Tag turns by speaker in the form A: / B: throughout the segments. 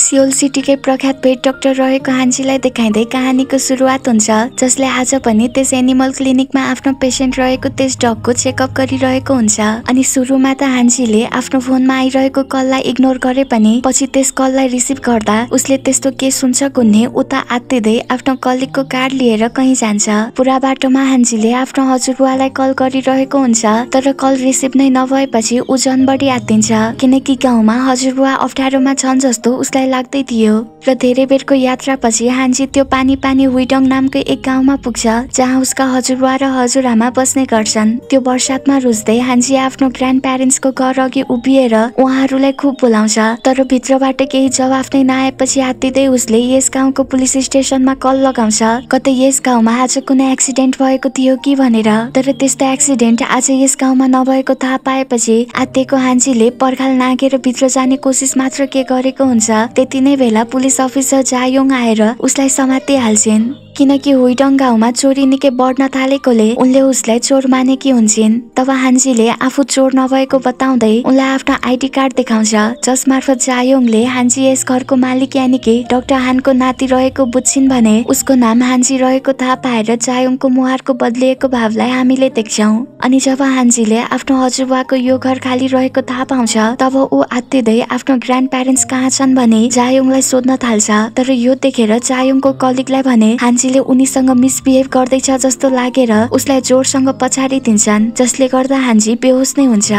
A: Seoul सिटीकै प्रख्यात भेट doctor रहेको हान्सीलाई देखाइँदै कहानीको सुरुवात हुन्छ जसले आज पनि त्यस एनिमल क्लिनिकमा आफ्नो पेसेन्ट रहेको त्यस डगको चेकअप गरिरहेको हुन्छ अनि सुरुमा त हान्जीले आफ्नो फोनमा आइरहेको कललाई इग्नोर गरे पनि पछि त्यस कललाई रिसिभ गर्दा उसले त्यस्तो के सुन्छ कुन्ने उता आत्तिँदै आफ्नो कलिगको कार्ड लिएर कहीँ जान्छ पुरा बाटोमा हान्जीले आफ्नो हजुरबुवालाई कल गरिरहेको हुन्छ तर कल रिसिभ नै नभएपछि ऊ झन बढी आत्तिन्छ किनकि गाउँमा हजुरबुवा अप्ठ्यारोमा छन् जस्तो उसलाई लाग्दै थियो र धेरै बेरको यात्रापछि हान्जी त्यो पानी पानी हुइडङ नामकै एक गाउँमा पुग्छ जहाँ उसका हजुरबा र हजुरआमा बस्ने गर्छन् त्यो बर्सातमा रुच्दै हान्जी आफ्नो ग्रान्ड प्यारेन्ट्सको घर अघि उभिएर उहाँहरूलाई खुब बोलाउँछ तर भित्रबाट केही जवाफ नै नआएपछि हात्तिँदै उसले यस गाउँको पुलिस स्टेसनमा कल लगाउँछ कतै यस गाउँमा आज कुनै एक्सिडेन्ट भएको थियो कि भनेर तर त्यस्तो एक्सिडेन्ट आज यस गाउँमा नभएको थाहा पाएपछि आत्तिएको हान्जीले पर्खाल नागेर भित्र जाने कोसिस मात्र के गरेको हुन्छ त्यति नै बेला पुलिस अफिसर जायोङ आएर उसलाई समातिहाल्छिन् किनकि हुइडङ गाउँमा चोरी निकै बढ्न थालेकोले उनले उसलाई चोर मानेकी हुन्छन् तब हान्जीले आफू चोर नभएको बताउँदै उनलाई आफ्नो आइडी कार्ड देखाउँछ जस मार्फत जायोङले हान्जी यस घरको मालिक यानि कि डाक्टर हानको नाति रहेको बुझ्छिन् भने उसको नाम हान्जी रहेको थाहा पाएर जायोङको मुहारको बदलिएको भावलाई हामीले देख्छौँ अनि जब हान्जीले आफ्नो हजुरबाको यो घर खाली रहेको थाहा पाउँछ तब ऊ आत्तिँदै आफ्नो ग्रान्ड प्यारेन्ट्स कहाँ छन् भने जायोङलाई सोध्न थाल्छ तर यो देखेर जायोङको कलिगलाई भने मान्छेले उनीसँग मिसबिहेभ गर्दैछ जस्तो लागेर उसलाई जोरसँग पछाडि दिन्छन् जसले गर्दा हान्जी बेहोस नै हुन्छ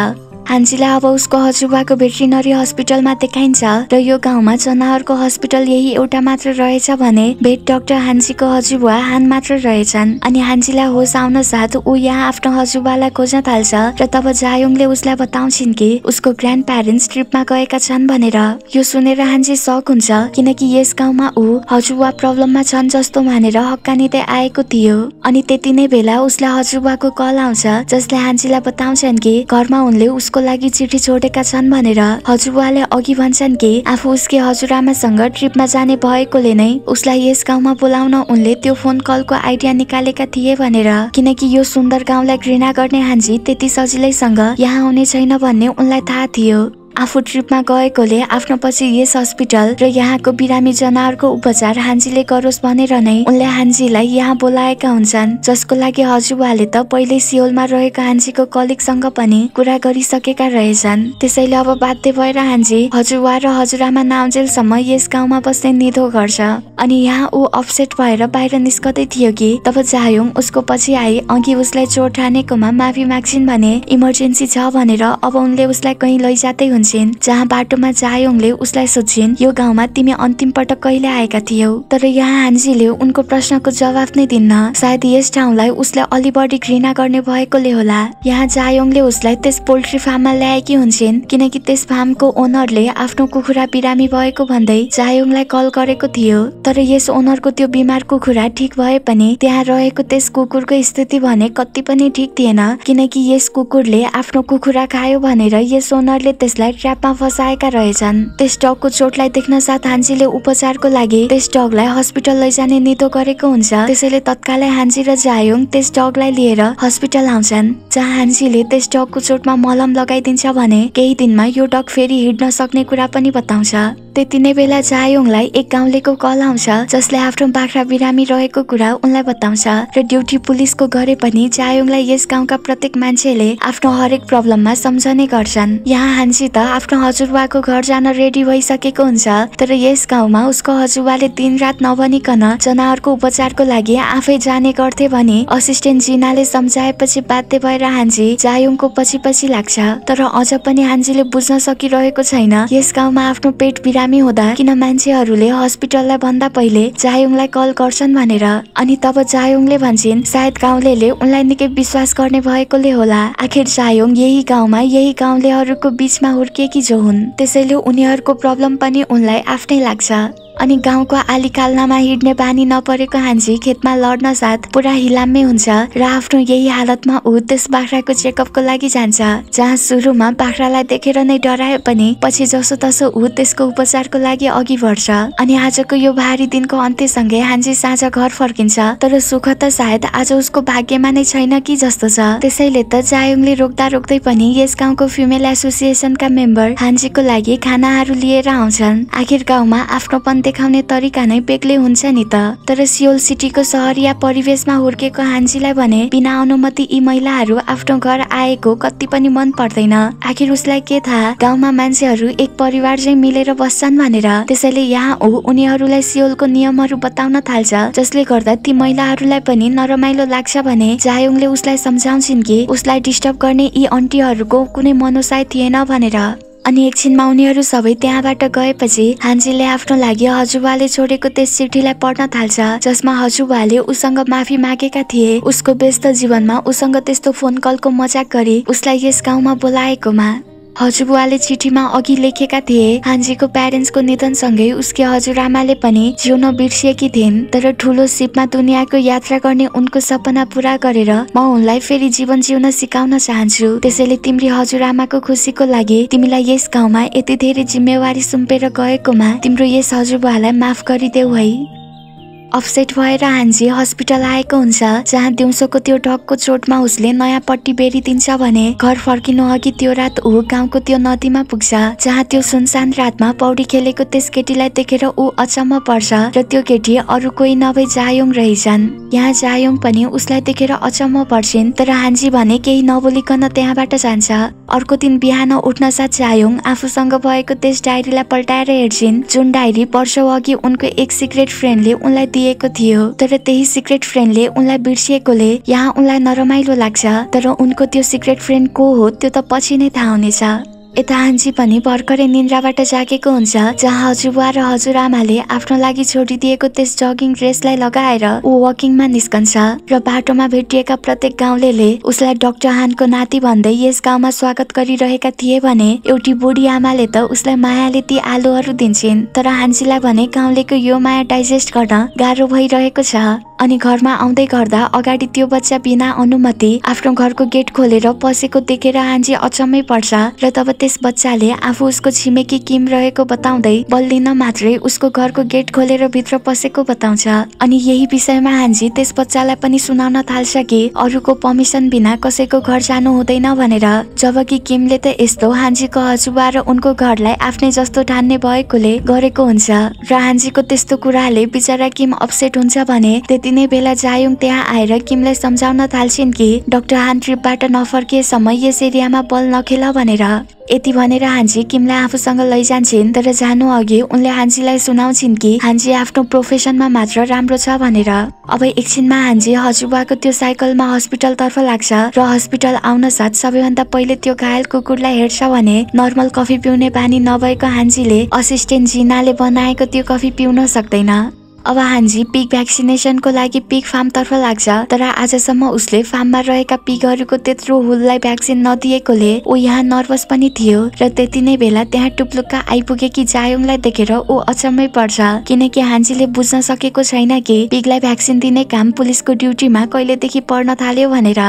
A: हान्जीलाई अब उसको हजुरबाको भेटरिनरी हस्पिटलमा देखाइन्छ र यो गाउँमा जनावरको हस्पिटल यही एउटा मात्र रहेछ भने भेट डाक्टर हान्जीको हजुरबुवा हान मात्र रहेछन् अनि हान्जीलाई होस आउन साथ ऊ यहाँ आफ्नो हजुरबालाई खोज्न थाल्छ र तब जायोङले उसलाई बताउँछिन् कि उसको ग्रान्ड प्यारेन्ट्स ट्रिपमा गएका छन् भनेर यो सुनेर हान्जी सक हुन्छ किनकि यस गाउँमा ऊ हजुरबा प्रब्लममा छन् जस्तो मानेर हक्कानिँदै आएको थियो अनि त्यति नै बेला उसलाई हजुरबाको कल आउँछ जसले हान्जीलाई बताउँछन् कि घरमा उनले उस उसको लागि चिठी छोडेका छन् भनेर हजुरबुवाले अघि भन्छन् कि आफू उसके हजुरआमासँग ट्रिपमा जाने भएकोले नै उसलाई यस गाउँमा बोलाउन उनले त्यो फोन कलको आइडिया निकालेका थिए भनेर किनकि यो सुन्दर गाउँलाई घृणा गर्ने हान्जी त्यति सजिलैसँग यहाँ आउने छैन भन्ने उनलाई थाहा थियो आफू ट्रिपमा गएकोले आफ्नो पछि यस हस्पिटल र यहाँको बिरामी जनावरको उपचार हान्जीले गरोस् भनेर नै उनले हान्जीलाई यहाँ बोलाएका हुन्छन् जसको लागि हजुरबाले त पहिले सियोलमा रहेको हान्जीको कलिगसँग पनि कुरा गरिसकेका रहेछन् त्यसैले अब बाध्य भएर हान्जी हजुरबा र हजुरआमा नाउजेलसम्म यस गाउँमा बस्ने निधो गर्छ अनि यहाँ ऊ अपसेट भएर बाहिर निस्कदै थियो कि तब जायोङ उसको पछि आए अघि उसलाई चोट ठानेकोमा माफी माग्छिन् भने इमर्जेन्सी छ भनेर अब उनले उसलाई कहीँ लैजाँदै हुन्छ हुन्छन् जहाँ बाटोमा जायोङले उसलाई सोध्छिन् यो गाउँमा तिमी अन्तिम पटक कहिले आएका थियौ तर यहाँ हान्जीले उनको प्रश्नको जवाफ नै दिन्न सायद यस ठाउँलाई उसलाई अलि बढी घृणा गर्ने भएकोले होला यहाँ जायोङले उसलाई त्यस पोल्ट्री फार्ममा ल्याएकी हुन्छन् किनकि त्यस फार्मको ओनरले आफ्नो कुखुरा बिरामी भएको भन्दै जायोङलाई कल गरेको थियो तर यस ओनरको त्यो बिमार कुखुरा ठिक भए पनि त्यहाँ रहेको त्यस कुकुरको स्थिति भने कति पनि ठिक थिएन किनकि यस कुकुरले आफ्नो कुखुरा खायो भनेर यस ओनरले त्यसलाई लगायत ट्र्यापमा फसाएका रहेछन् त्यस डगको चोटलाई देख्न साथ हान्जीले उपचारको लागि त्यस डगलाई हस्पिटल लैजाने नितो गरेको हुन्छ त्यसैले तत्कालै हान्जी र जायोङ त्यस डगलाई लिएर हस्पिटल आउँछन् जहाँ हान्सीले त्यस डगको चोटमा मलम लगाइदिन्छ भने केही दिनमा यो डग फेरि हिँड्न सक्ने कुरा पनि बताउँछ त्यति नै बेला जायोङलाई एक गाउँलेको कल आउँछ जसले आफ्नो बाख्रा बिरामी रहेको कुरा उनलाई बताउँछ र ड्युटी पुलिसको गरे पनि जायोङलाई यस गाउँका प्रत्येक मान्छेले आफ्नो हरेक प्रब्लममा सम्झने गर्छन् यहाँ हान्सी त आफ्नो हजुरबाको घर जान रेडी भइसकेको हुन्छ तर यस गाउँमा उसको हजुरबाले दिन रात नभनिकन जनावरको उपचारको लागि आफै जाने गर्थे भने असिस्टेन्ट जिनाले सम्झाएपछि बाध्य भएर हान्जी जायोङको पछि पछि लाग्छ तर अझ पनि हान्जीले बुझ्न सकिरहेको छैन यस गाउँमा आफ्नो पेट बिरा बिरामी हुँदा किन मान्छेहरूले हस्पिटललाई भन्दा पहिले जायोङलाई कल गर्छन् भनेर अनि तब जायोङले भन्छन् सायद गाउँले उनलाई निकै विश्वास गर्ने भएकोले होला आखिर जायोङ यही गाउँमा यही गाउँलेहरूको बिचमा हुर्किएकी जो हुन् त्यसैले उनीहरूको प्रब्लम पनि उनलाई आफ्नै लाग्छ अनि गाउँको कालनामा हिँड्ने बानी नपरेको हान्जी खेतमा लड्न साथ पुरा हिलाम्मे हुन्छ र आफ्नो यही हालतमा ऊ त्यस बाख्राको चेकअपको लागि जान्छ जहाँ सुरुमा बाख्रालाई देखेर नै डराए पनि पछि जसो तसो ऊ त्यसको उपचारको लागि अघि बढ्छ अनि आजको यो भारी दिनको अन्त्यसँगै हान्जी साँझ घर फर्किन्छ तर सुख त सायद आज उसको भाग्यमा नै छैन कि जस्तो छ त्यसैले त जायुङले रोक्दा रोक्दै पनि यस गाउँको फिमेल एसोसिएसनका मेम्बर हान्जीको लागि खानाहरू लिएर आउँछन् आखिर गाउँमा आफ्नोपन देखाउने तरिका नै बेग्लै हुन्छ नि त तर सियोल सिटीको सहर या परिवेशमा हुर्केको हान्जीलाई भने बिना अनुमति यी महिलाहरू आफ्नो घर आएको कति पनि मन पर्दैन आखिर उसलाई के थाहा गाउँमा मान्छेहरू एक परिवार चाहिँ मिलेर बस्छन् भनेर त्यसैले यहाँ ऊ उनीहरूलाई सियोलको नियमहरू बताउन थाल्छ जसले गर्दा ती महिलाहरूलाई पनि नरमाइलो लाग्छ भने जायोङले उसलाई सम्झाउँछिन् कि उसलाई डिस्टर्ब गर्ने यी अन्टीहरूको कुनै मनोसाय थिएन भनेर अनि एकछिनमा उनीहरू सबै त्यहाँबाट गएपछि हान्जीले आफ्नो लागि हजुरबाले छोडेको त्यस चिठीलाई पढ्न थाल्छ जसमा हजुरबाले उसँग माफी मागेका थिए उसको व्यस्त जीवनमा उसँग त्यस्तो फोन कलको मजाक गरी उसलाई यस गाउँमा बोलाएकोमा हजुरबुवाले चिठीमा अघि लेखेका थिए हान्जीको प्यारेन्ट्सको निधनसँगै उसकी हजुरआमाले पनि जिउन बिर्सिएकी थिइन् तर ठुलो सिपमा दुनियाँको यात्रा गर्ने उनको सपना पुरा गरेर म उनलाई फेरि जीवन जिउन सिकाउन चाहन्छु त्यसैले तिम्री हजुरआमाको खुसीको लागि तिमीलाई यस गाउँमा यति धेरै जिम्मेवारी सुम्पेर गएकोमा तिम्रो यस हजुरबुवालाई माफ गरिदेऊ है अपसेट भएर हान्जी हस्पिटल आएको हुन्छ जहाँ दिउँसोको त्यो ढकको चोटमा उसले नयाँ पट्टी बेरिदिन्छ भने घर फर्किनु अघि त्यो रात ऊ गाउँको त्यो नदीमा पुग्छ जहाँ त्यो सुनसान रातमा पौडी खेलेको त्यस केटीलाई देखेर ऊ अचम्म पर्छ र त्यो केटी अरू कोही नभई जायोङ रहेछन् यहाँ जायोङ पनि उसलाई देखेर अचम्म पर्छन् तर हान्जी भने केही नबोलिकन त्यहाँबाट जान्छ अर्को दिन बिहान उठ्न साथ जायोङ आफूसँग भएको त्यस डायरीलाई पल्टाएर हेर्छिन् जुन डायरी वर्ष अघि उनको एक सिक्रेट फ्रेन्डले उनलाई दिएको थियो तर त्यही सिक्रेट फ्रेन्डले उनलाई बिर्सिएकोले यहाँ उनलाई नरमाइलो लाग्छ तर उनको त्यो सिक्रेट फ्रेन्ड को हो त्यो त पछि नै थाहा हुनेछ यता हान्जी पनि भर्खरै निन्द्राबाट जागेको हुन्छ जहाँ हजुरबुवा र हजुरआमाले आफ्नो लागि छोडिदिएको त्यस जगिङ ड्रेसलाई लगाएर ऊ वकिङमा निस्कन्छ र बाटोमा भेटिएका प्रत्येक गाउँले उसलाई डक्टर हानको नाति भन्दै यस गाउँमा स्वागत गरिरहेका थिए भने एउटी बुढी आमाले त उसलाई मायाले ती आलुहरू दिन्छन् तर हान्जीलाई भने गाउँलेको यो माया डाइजेस्ट गर्न गाह्रो भइरहेको छ अनि घरमा आउँदै गर्दा अगाडि त्यो बच्चा बिना अनुमति आफ्नो घरको गेट खोलेर पसेको देखेर हान्जी अचम्मै पर्छ र तब त्यस बच्चाले आफू उसको छिमेकी किम रहेको बताउँदै बल्दिन मात्रै उसको घरको गेट खोलेर भित्र पसेको बताउँछ अनि यही विषयमा हान्जी त्यस बच्चालाई पनि सुनाउन थाल्छ कि अरूको पर्मिसन बिना कसैको घर जानु हुँदैन भनेर जबकि किमले त यस्तो हान्जीको हजुबा र उनको घरलाई आफ्नै जस्तो ढान्ने भएकोले गरेको हुन्छ र हान्जीको त्यस्तो कुराले बिचरा किम अपसेट हुन्छ भने त्यति दिने बेला जायुङ त्यहाँ आएर किमलाई सम्झाउन थाल्छिन् कि डाक्टर हान ट्रिपबाट नफर्किएसम्म यस एरियामा बल नखेल भनेर यति भनेर हान्जी किमलाई आफूसँग लैजान्छन् तर जानु अघि उनले हान्जीलाई सुनाउँछिन् कि हान्जी आफ्नो प्रोफेसनमा मात्र राम्रो छ भनेर अब एकछिनमा हान्जी हजुरबाको त्यो साइकलमा हस्पिटलतर्फ लाग्छ र हस्पिटल आउन साथ सबैभन्दा पहिले त्यो घायल कुकुरलाई हेर्छ भने नर्मल कफी पिउने बानी नभएको हान्जीले असिस्टेन्ट जिनाले बनाएको त्यो कफी पिउन सक्दैन अब हान्जी पिग भ्याक्सिनेसनको लागि पिग फार्मतर्फ लाग्छ तर आजसम्म उसले फार्ममा रहेका पिगहरूको त्यत्रो हुललाई भ्याक्सिन नदिएकोले ऊ यहाँ नर्भस पनि थियो र त्यति नै बेला त्यहाँ टुप्लुक्का आइपुगेकी जायोङलाई देखेर ऊ अचम्मै पर्छ किनकि हान्जीले बुझ्न सकेको छैन कि पिगलाई भ्याक्सिन दिने काम पुलिसको ड्युटीमा कहिलेदेखि पर्न थाल्यो भनेर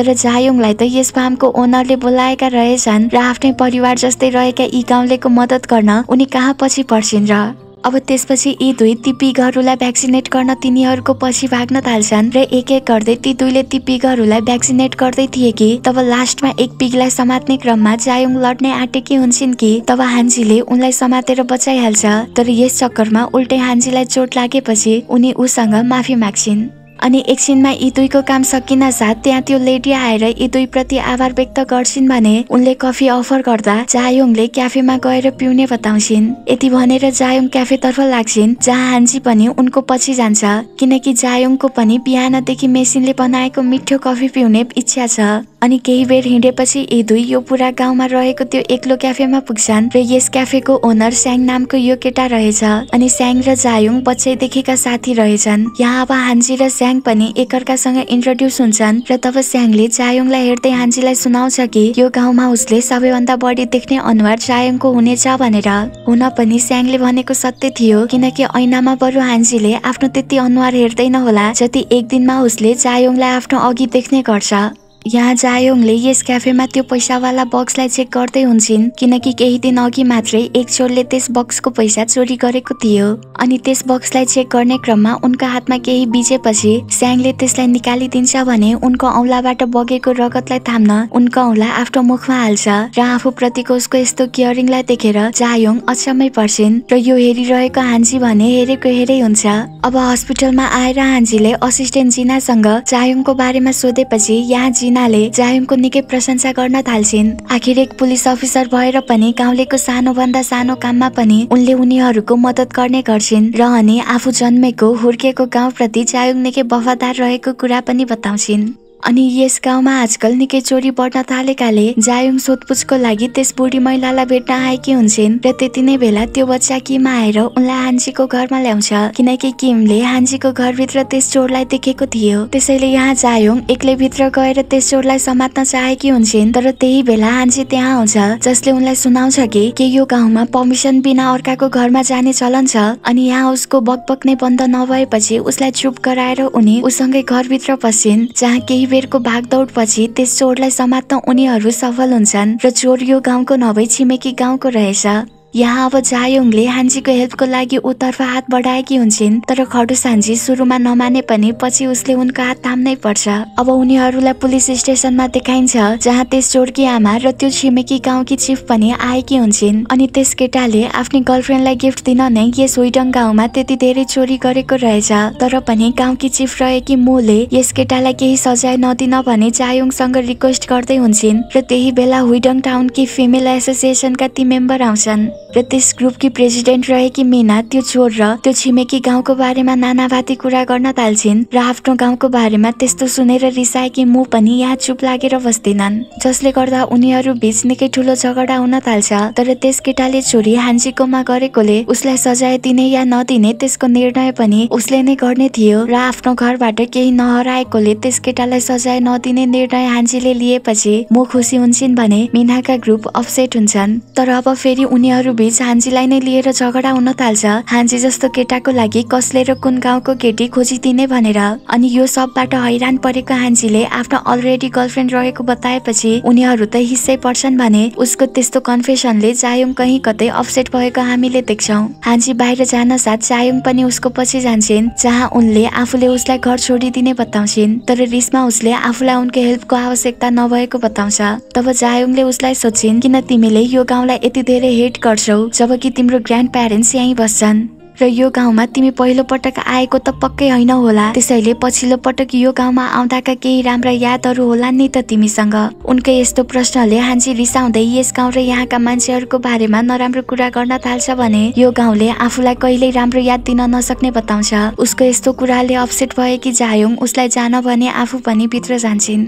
A: तर जायोङलाई त यस फार्मको ओनरले बोलाएका रहेछन् र आफ्नै परिवार जस्तै रहेका यी गाउँलेको मद्दत गर्न उनी कहाँ पछि पर्छिन् र अब त्यसपछि यी दुई ती पिगहरूलाई भ्याक्सिनेट गर्न तिनीहरूको पछि भाग्न थाल्छन् र एक एक गर्दै ती दुईले ती पिगहरूलाई भ्याक्सिनेट गर्दै थिए कि तब लास्टमा एक पिगलाई समात्ने क्रममा चायुङ लड्ने आँटेकी हुन्छन् कि तब हान्जीले उनलाई समातेर बचाइहाल्छ तर यस चक्करमा उल्टै हान्जीलाई चोट लागेपछि उनी उसँग माफी माग्छिन् अनि एकछिनमा यी दुईको काम सकिन साथ त्यहाँ त्यो लेडी आएर यी दुई प्रति आभार व्यक्त गर्छिन् भने उनले कफी अफर गर्दा जायोङले क्याफेमा गएर पिउने बताउँछिन् यति भनेर जायोङ क्याफेतर्फ लाग्छिन् जहाँ हान्जी पनि उनको पछि जान्छ किनकि जायोङको पनि बिहानदेखि मेसिनले बनाएको मिठो कफी पिउने इच्छा छ अनि केही बेर हिँडेपछि यी दुई यो पुरा गाउँमा रहेको त्यो एक्लो क्याफेमा पुग्छन् र यस क्याफेको ओनर स्याङ नामको यो केटा रहेछ अनि स्याङ र जायोङ बच्चैदेखिका साथी रहेछन् यहाँ अब हान्जी र स्याङ स्याङ पनि एकअर्कासँग इन्ट्रोड्युस हुन्छन् र तब स्याङले चायोङलाई हेर्दै हान्जीलाई सुनाउँछ कि यो गाउँमा उसले सबैभन्दा बढी देख्ने अनुहार चायोङको हुनेछ भनेर हुन पनि स्याङले भनेको सत्य थियो किनकि ऐनामा बरु हान्जीले आफ्नो त्यति अनुहार हेर्दैन होला जति एक दिनमा उसले चायोङलाई आफ्नो अघि देख्ने गर्छ यहाँ जायोङले यस क्याफेमा त्यो पैसावाला बक्सलाई चेक गर्दै हुन्छन् किनकि केही दिन अघि मात्रै एक चोरले त्यस बक्सको पैसा चोरी गरेको थियो अनि त्यस बक्सलाई चेक गर्ने क्रममा उनको हातमा केही बिजेपछि स्याङले त्यसलाई निकालिदिन्छ भने उनको औँलाबाट बगेको रगतलाई थाम्न उनको औँला आफ्नो मुखमा हाल्छ र आफू प्रतिको उसको यस्तो केयरिङलाई देखेर जायोङ अचम्मै पर्छिन् र यो हेरिरहेको हान्जी भने हेरेको हेरै हुन्छ अब हस्पिटलमा आएर हान्जीले असिस्टेन्ट जिनासँग जायोङको बारेमा सोधेपछि यहाँ जिना भन्नाले जायमको निकै प्रशंसा गर्न थाल्छिन् आखिर एक पुलिस अफिसर भएर पनि गाउँलेको सानो भन्दा सानो काममा पनि उनले उनीहरूको मदत गर्ने गर्छिन् र अनि आफू जन्मेको हुर्केको गाउँप्रति जायुङ निकै वफादार रहेको कुरा पनि बताउँछिन् अनि यस गाउँमा आजकल निकै चोरी बढ्न थालेकाले जायुङ सोधपुछको लागि त्यस बुढी महिलालाई भेट्न आएकी हुन्छन् र त्यति नै बेला त्यो बच्चा किमा आएर उनलाई हान्जीको घरमा ल्याउँछ किनकि किमले हान्जीको घरभित्र त्यस चोरलाई देखेको थियो त्यसैले यहाँ जायुङ एक्लै भित्र गएर त्यस चोरलाई समात्न चाहेकी हुन्छन् तर त्यही बेला हान्जी त्यहाँ आउँछ जसले उनलाई सुनाउँछ कि के यो गाउँमा पर्मिसन बिना अर्काको घरमा जाने चलन छ अनि यहाँ उसको बकबक नै बन्द नभएपछि उसलाई चुप गराएर उनी उसँगै घरभित्र पसिन् जहाँ केही शिविरको भागदौडपछि त्यस चोरलाई समात्न उनीहरू सफल हुन्छन् र चोर यो गाउँको नभई छिमेकी गाउँको रहेछ यहाँ अब जायोङले हान्जीको हेल्पको लागि उतर्फ हात बढाएकी हुन्छन् तर खडुस हान्जी सुरुमा नमाने पनि पछि उसले उनको हात थाम्नै पर्छ अब उनीहरूलाई पुलिस स्टेसनमा देखाइन्छ जहाँ त्यस चोरकी आमा र त्यो छिमेकी गाउँकी चिफ पनि आएकी हुन्छन् अनि त्यस केटाले आफ्नो गर्लफ्रेन्डलाई गिफ्ट दिन नै यस हुइडङ गाउँमा त्यति धेरै चोरी गरेको रहेछ तर पनि गाउँकी चिफ रहेकी मोले यस केटालाई केही सजाय नदिन भने जायोङसँग रिक्वेस्ट गर्दै हुन्छन् र त्यही बेला हुइडङ टाउनकी फिमेल एसोसिएसनका ती मेम्बर आउँछन् र त्यस ग्रुपकी प्रेसिडेन्ट रहेकी मिना त्यो चोर र त्यो छिमेकी गाउँको बारेमा नानाभाती कुरा गर्न थाल्छिन् र आफ्नो गाउँको बारेमा त्यस्तो सुनेर रिसाएकी मु पनि यहाँ चुप लागेर बस्दिनन् जसले गर्दा उनीहरू बिच निकै ठुलो झगडा हुन थाल्छ तर त्यस केटाले छोरी हान्जीकोमा गरेकोले उसलाई सजाय दिने या नदिने त्यसको निर्णय पनि उसले नै गर्ने थियो र आफ्नो घरबाट केही नहराएकोले त्यस केटालाई सजाय नदिने निर्णय हान्जीले लिएपछि मु खुसी हुन्छन् भने मिनाका ग्रुप अपसेट हुन्छन् तर अब फेरि उनीहरू बीच हान्जीलाई नै लिएर झगडा हुन थाल्छ हान्जी जस्तो केटाको लागि कसले र कुन गाउँको केटी खोजिदिने भनेर अनि यो सबबाट हैरान परेको हान्जीले आफ्नो अलरेडी गर्लफ्रेन्ड रहेको बताएपछि उनीहरू त हिस्सै पर्छन् भने उसको त्यस्तो कन्फेसनले चायुङ कहीँ कतै अपसेट भएको हामीले देख्छौँ हान्जी बाहिर जान साथ चायुङ पनि उसको पछि जान्छन् जहाँ उनले आफूले उसलाई घर छोडिदिने बताउँछिन् तर रिसमा उसले आफूलाई उनको हेल्पको आवश्यकता नभएको बताउँछ तब जायुङले उसलाई सोध्छिन् किन तिमीले यो गाउँलाई यति धेरै हेट गर्छ बस्छौ जबकि तिम्रो ग्रान्ड प्यारेन्ट्स यहीँ बस्छन् र यो गाउँमा तिमी पहिलो पटक आएको त पक्कै होइन होला त्यसैले पछिल्लो पटक यो गाउँमा आउँदाका केही राम्रा यादहरू होला नि त तिमीसँग उनकै यस्तो प्रश्नले हान्छी रिसाउँदै यस गाउँ र यहाँका मान्छेहरूको बारेमा नराम्रो कुरा गर्न थाल्छ भने यो गाउँले आफूलाई कहिल्यै राम्रो याद दिन नसक्ने बताउँछ उसको यस्तो कुराले अपसेट भए कि जायौँ उसलाई जान भने आफू पनि भित्र जान्छन्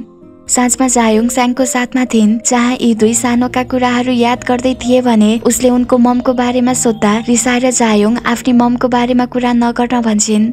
A: साँझमा जायोङ स्याङको साथमा थिइन् जहाँ यी दुई सानोका कुराहरू याद गर्दै थिए भने उसले उनको ममको बारेमा सोद्धा रिसाएर जायोङ आफ्नो ममको बारेमा कुरा नगर्न भन्छन्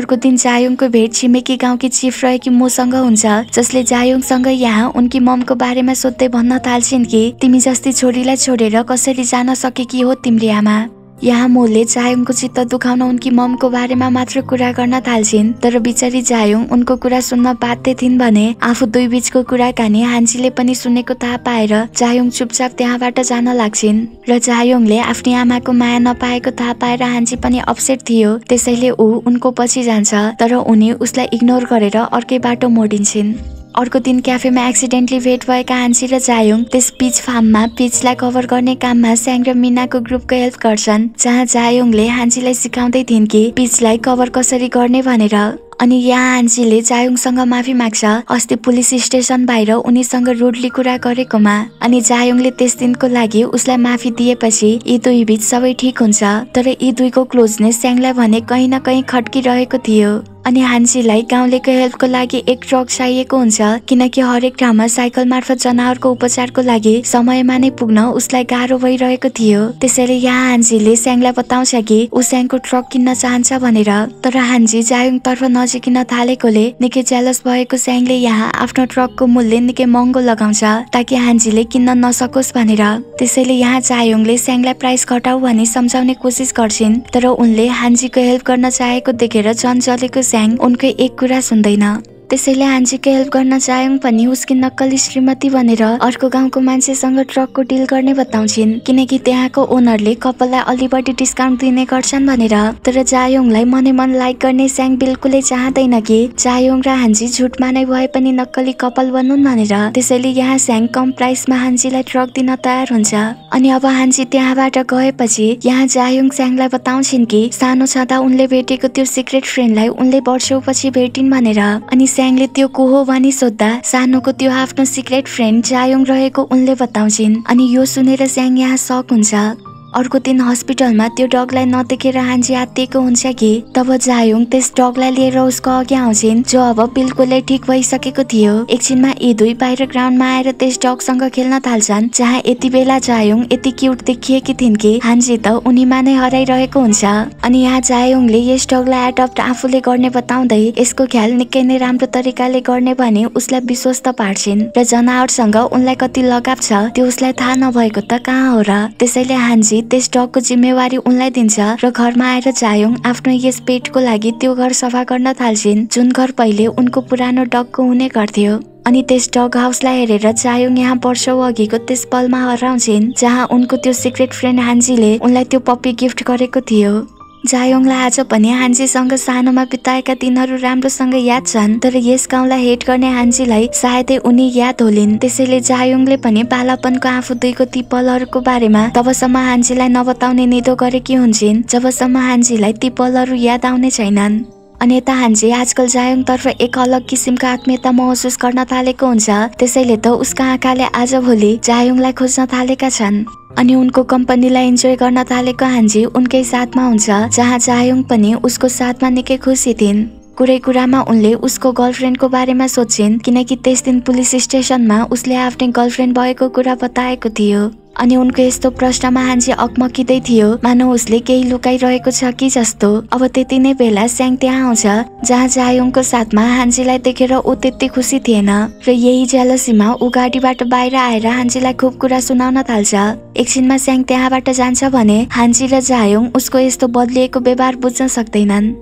A: अर्को दिन जायोङको भेट छिमेकी गाउँकी चिफ रहेकी मोसँग हुन्छ जसले जायोङसँग यहाँ उनकी ममको बारेमा सोध्दै भन्न थाल्छिन् कि तिमी जस्तै छोरीलाई छोडेर कसरी जान सकेकी हो तिम्री आमा यहाँ मोले जायोङको चित्त दुखाउन उनकी ममको बारेमा मात्र कुरा गर्न थाल्छिन् तर बिचारी जायोङ उनको कुरा सुन्न बाध्य थिइन् भने आफू दुई बिचको कुराकानी हान्सीले पनि सुनेको थाहा पाएर जायोङ चुपचाप त्यहाँबाट जान लाग्छिन् र जायोङले आफ्नो आमाको माया नपाएको थाहा पाएर हान्जी पनि अपसेट थियो त्यसैले ऊ उनको पछि जान्छ तर उनी उसलाई इग्नोर गरेर अर्कै बाटो मोडिन्छन् अर्को दिन क्याफेमा एक्सिडेन्टली भेट भएका हान्सी र जायुङ त्यस पिच फार्ममा पिचलाई कभर गर्ने काममा स्याङ र मिनाको ग्रुपको हेल्प गर्छन् जहाँ जायुङले हान्सीलाई सिकाउँदै थिइन् कि पिचलाई कभर कसरी गर्ने भनेर अनि यहाँ आन्जीले जायुङसँग माफी माग्छ अस्ति पुलिस स्टेसन बाहिर उनीसँग रोडली कुरा गरेकोमा अनि जायुङले त्यस दिनको लागि उसलाई माफी दिएपछि यी दुई बिच सबै ठिक हुन्छ तर यी दुईको क्लोजनेस स्याङलाई भने कहीँ न कहीँ खट्किरहेको थियो अनि हान्सीलाई गाउँलेको हेल्पको लागि एक ट्रक चाहिएको हुन्छ किनकि हरेक ठाउँमा साइकल मार्फत जनावरको उपचारको लागि समयमा नै पुग्न उसलाई गाह्रो भइरहेको थियो त्यसैले यहाँ हान्जीले स्याङलाई बताउँछ कि ऊ स्याङको ट्रक किन्न चाहन्छ भनेर तर हान्जी जायुङतर्फ नजा नजिकिन थालेकोले निकै च्यालस भएको स्याङले यहाँ आफ्नो ट्रकको मूल्य निकै महँगो लगाउँछ ताकि हान्जीले किन्न नसकोस् भनेर त्यसैले यहाँ चायोङले स्याङलाई प्राइस घटाऊ भनी सम्झाउने कोसिस गर्छिन् तर उनले हान्जीको हेल्प गर्न चाहेको देखेर जन स्याङ उनकै एक कुरा सुन्दैन त्यसैले आन्जीको हेल्प गर्न चाह्यौँ पनि उसकी नक्कली श्रीमती भनेर अर्को गाउँको मान्छेसँग ट्रकको डिल गर्ने बताउँछिन् किनकि त्यहाँको ओनरले कपाललाई अलि बढी डिस्काउन्ट दिने गर्छन् भनेर तर जायोङलाई मनै मन लाइक गर्ने स्याङ बिल्कुलै चाहँदैन कि जायोङ र हान्जी झुटमा नै भए पनि नक्कली कपाल बनुन् भनेर त्यसैले यहाँ स्याङ कम प्राइसमा हान्जीलाई ट्रक दिन तयार हुन्छ अनि अब हान्जी त्यहाँबाट गएपछि यहाँ जायोङ स्याङलाई बताउँछिन् कि सानो छँदा उनले भेटेको त्यो सिक्रेट फ्रेन्डलाई उनले पछि भेटिन् भनेर अनि स्याङले त्यो को हो भनी सोद्धा सानोको त्यो आफ्नो सिक्रेट फ्रेन्ड जायोङ रहेको उनले बताउँछिन् अनि यो सुनेर स्याङ यहाँ सक हुन्छ अर्को दिन हस्पिटलमा त्यो डगलाई नदेखेर हान्जी आत्तिएको हुन्छ कि तब जायुङ त्यस डगलाई लिएर उसको अघि आउँछिन् जो अब बिल्कुलै ठिक भइसकेको थियो एकछिनमा यी दुई बाहिर ग्राउन्डमा आएर त्यस डगसँग खेल्न थाल्छन् जहाँ यति बेला जायुङ यति क्युट देखिएकी थिइन् कि हान्जी त उनीमा नै हराइरहेको हुन्छ अनि यहाँ जायुङले यस डगलाई एडप्ट आफूले गर्ने बताउँदै यसको ख्याल निकै नै राम्रो तरिकाले गर्ने भने उसलाई विश्वस्त पार्छिन् र जनावरसँग उनलाई कति लगाव छ त्यो उसलाई थाहा नभएको त कहाँ हो र त्यसैले हान्जी त्यस डगको जिम्मेवारी उनलाई दिन्छ र घरमा आएर जायोङ आफ्नो यस पेटको लागि त्यो घर सफा गर्न थाल्छिन् जुन घर पहिले उनको पुरानो डगको हुने गर्थ्यो अनि त्यस डग हाउसलाई हेरेर चायोङ यहाँ वर्षौँ अघिको त्यस पलमा हराउँछिन् जहाँ उनको त्यो सिक्रेट फ्रेन्ड हान्जीले उनलाई त्यो पप्पी गिफ्ट गरेको थियो जायोङलाई आज पनि हान्जीसँग सानोमा बिताएका दिनहरू राम्रोसँग याद छन् तर यस गाउँलाई हेट गर्ने हान्जीलाई सायदै उनी याद होलिन् त्यसैले जायोङले पनि बालापनको आफू दुईको ती पलहरूको बारेमा तबसम्म हान्जीलाई नबताउने निधो गरेकी हुन्छन् जबसम्म हान्जीलाई ती पलहरू याद आउने छैनन् अनि यता हान्जी आजकल तर्फ एक अलग किसिमको आत्मीयता महसुस गर्न थालेको हुन्छ त्यसैले त उसका आँखाले आजभोलि जायोङलाई खोज्न थालेका छन् अनि उनको कम्पनीलाई इन्जोय गर्न थालेको हान्जी उनकै साथमा हुन्छ जहाँ जायोङ पनि उसको साथमा निकै खुसी थिइन् कुरै कुरामा उनले उसको गर्लफ्रेन्डको बारेमा सोचिन् किनकि त्यस दिन पुलिस स्टेसनमा उसले आफ्नै गर्लफ्रेन्ड भएको कुरा बताएको थियो अनि उनको यस्तो प्रश्नमा हान्जी अकमकिँदै थियो मानव उसले केही लुकाइरहेको छ कि जस्तो अब त्यति नै बेला स्याङ त्यहाँ आउँछ जहाँ जायोङको साथमा हान्जीलाई देखेर ऊ त्यति खुसी थिएन र यही ज्यालसीमा ऊ गाडीबाट बाहिर आएर हान्जीलाई खुब कुरा सुनाउन थाल्छ एकछिनमा स्याङ त्यहाँबाट जान्छ भने हान्जी र जायोङ उसको यस्तो बदलिएको व्यवहार बुझ्न सक्दैनन्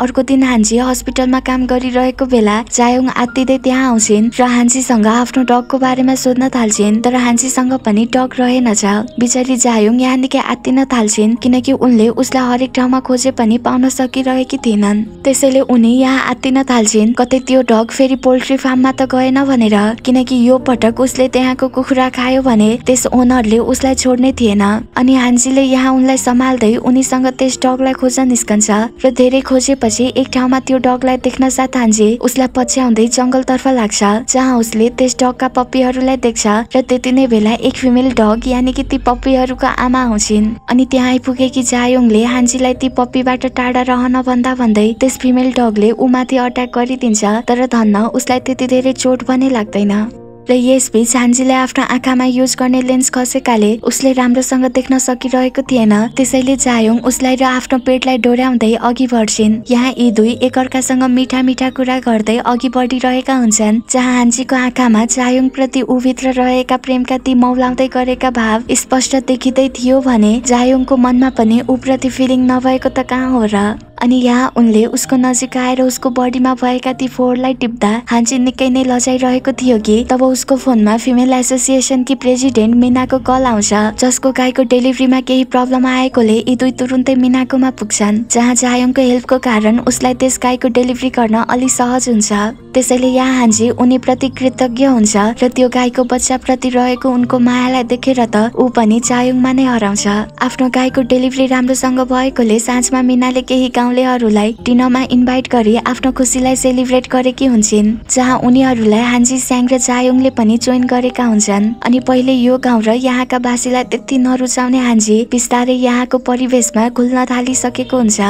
A: अर्को दिन हान्जी हस्पिटलमा काम गरिरहेको बेला जायोङ आत्तिदै त्यहाँ आउँछिन् र हान्जीसँग आफ्नो डगको बारेमा सोध्न थाल्छिन् तर हान्जीसँग पनि डग रहेन रहेनछ बिचरी जायोङ यहाँदेखि आत्तिन थाल्छिन् किनकि उनले उसलाई हरेक ठाउँमा खोजे पनि पाउन सकिरहेकी थिएनन् त्यसैले उनी यहाँ आत्तिन थाल्छिन् कतै त्यो डग फेरि पोल्ट्री फार्ममा त गएन भनेर किनकि यो पटक उसले त्यहाँको कुखुरा खायो भने त्यस ओनरले उसलाई छोड्ने थिएन अनि हान्जीले यहाँ उनलाई सम्हाल्दै उनीसँग त्यस डगलाई खोज्न निस्कन्छ र धेरै खोजे पछि एक ठाउँमा त्यो डगलाई देख्न साथ हान्जे उसलाई पछ्याउँदै जङ्गलतर्फ लाग्छ जहाँ उसले त्यस डगका पप्पीहरूलाई देख्छ र त्यति नै बेला एक फिमेल डग यानि कि ती पप्पीहरूको आमा हुन्छन् अनि त्यहाँ आइपुगेकी जायोङले हान्जीलाई ती पप्पीबाट टाढा रहन भन्दा भन्दै त्यस फिमेल डगले ऊ माथि अट्याक गरिदिन्छ तर धन्न उसलाई त्यति धेरै चोट पनि लाग्दैन र यसबीच हान्जीलाई आफ्नो आँखामा युज गर्ने लेन्स खसेकाले उसले राम्रोसँग देख्न सकिरहेको थिएन त्यसैले जायोङ उसलाई र आफ्नो पेटलाई डोर्याउँदै अघि बढ्छिन् यहाँ यी दुई एकअर्कासँग मिठा मिठा कुरा गर्दै अघि बढिरहेका हुन्छन् जहाँ हान्जीको आँखामा जायोङ प्रति उभित्र रहेका प्रेमका ती मौलाउँदै गरेका भाव स्पष्ट देखिँदै थियो भने जायोङको मनमा पनि उप्रति फिलिङ नभएको त कहाँ हो र अनि यहाँ उनले उसको नजिक आएर उसको बडीमा भएका ती फोहोरलाई टिप्दा हान्जी निकै नै लजाइरहेको थियो कि तब उसको फोनमा फिमेल एसोसिएसनकी प्रेसिडेन्ट मिनाको कल आउँछ जसको गाईको डेलिभरीमा केही प्रब्लम आएकोले यी दुई तुरुन्तै मिनाकोमा पुग्छन् जहाँ जायङको हेल्पको कारण उसलाई त्यस गाईको डेलिभरी गर्न अलि सहज हुन्छ त्यसैले यहाँ हान्जी उनी प्रति कृतज्ञ हुन्छ र त्यो गाईको बच्चा प्रति रहेको उनको मायालाई देखेर त ऊ पनि चायुङमा नै हराउँछ आफ्नो गाईको डेलिभरी राम्रोसँग भएकोले साँझमा मिनाले केही गाउँलेहरूलाई डिनरमा इन्भाइट गरी आफ्नो खुसीलाई सेलिब्रेट गरेकी हुन्छन् जहाँ उनीहरूलाई हान्जी स्याङ र जायोङले पनि जोइन गरेका हुन्छन् अनि पहिले यो गाउँ र यहाँका बासीलाई त्यति नरुचाउने हान्जी बिस्तारै यहाँको परिवेशमा घुल्न थालिसकेको हुन्छ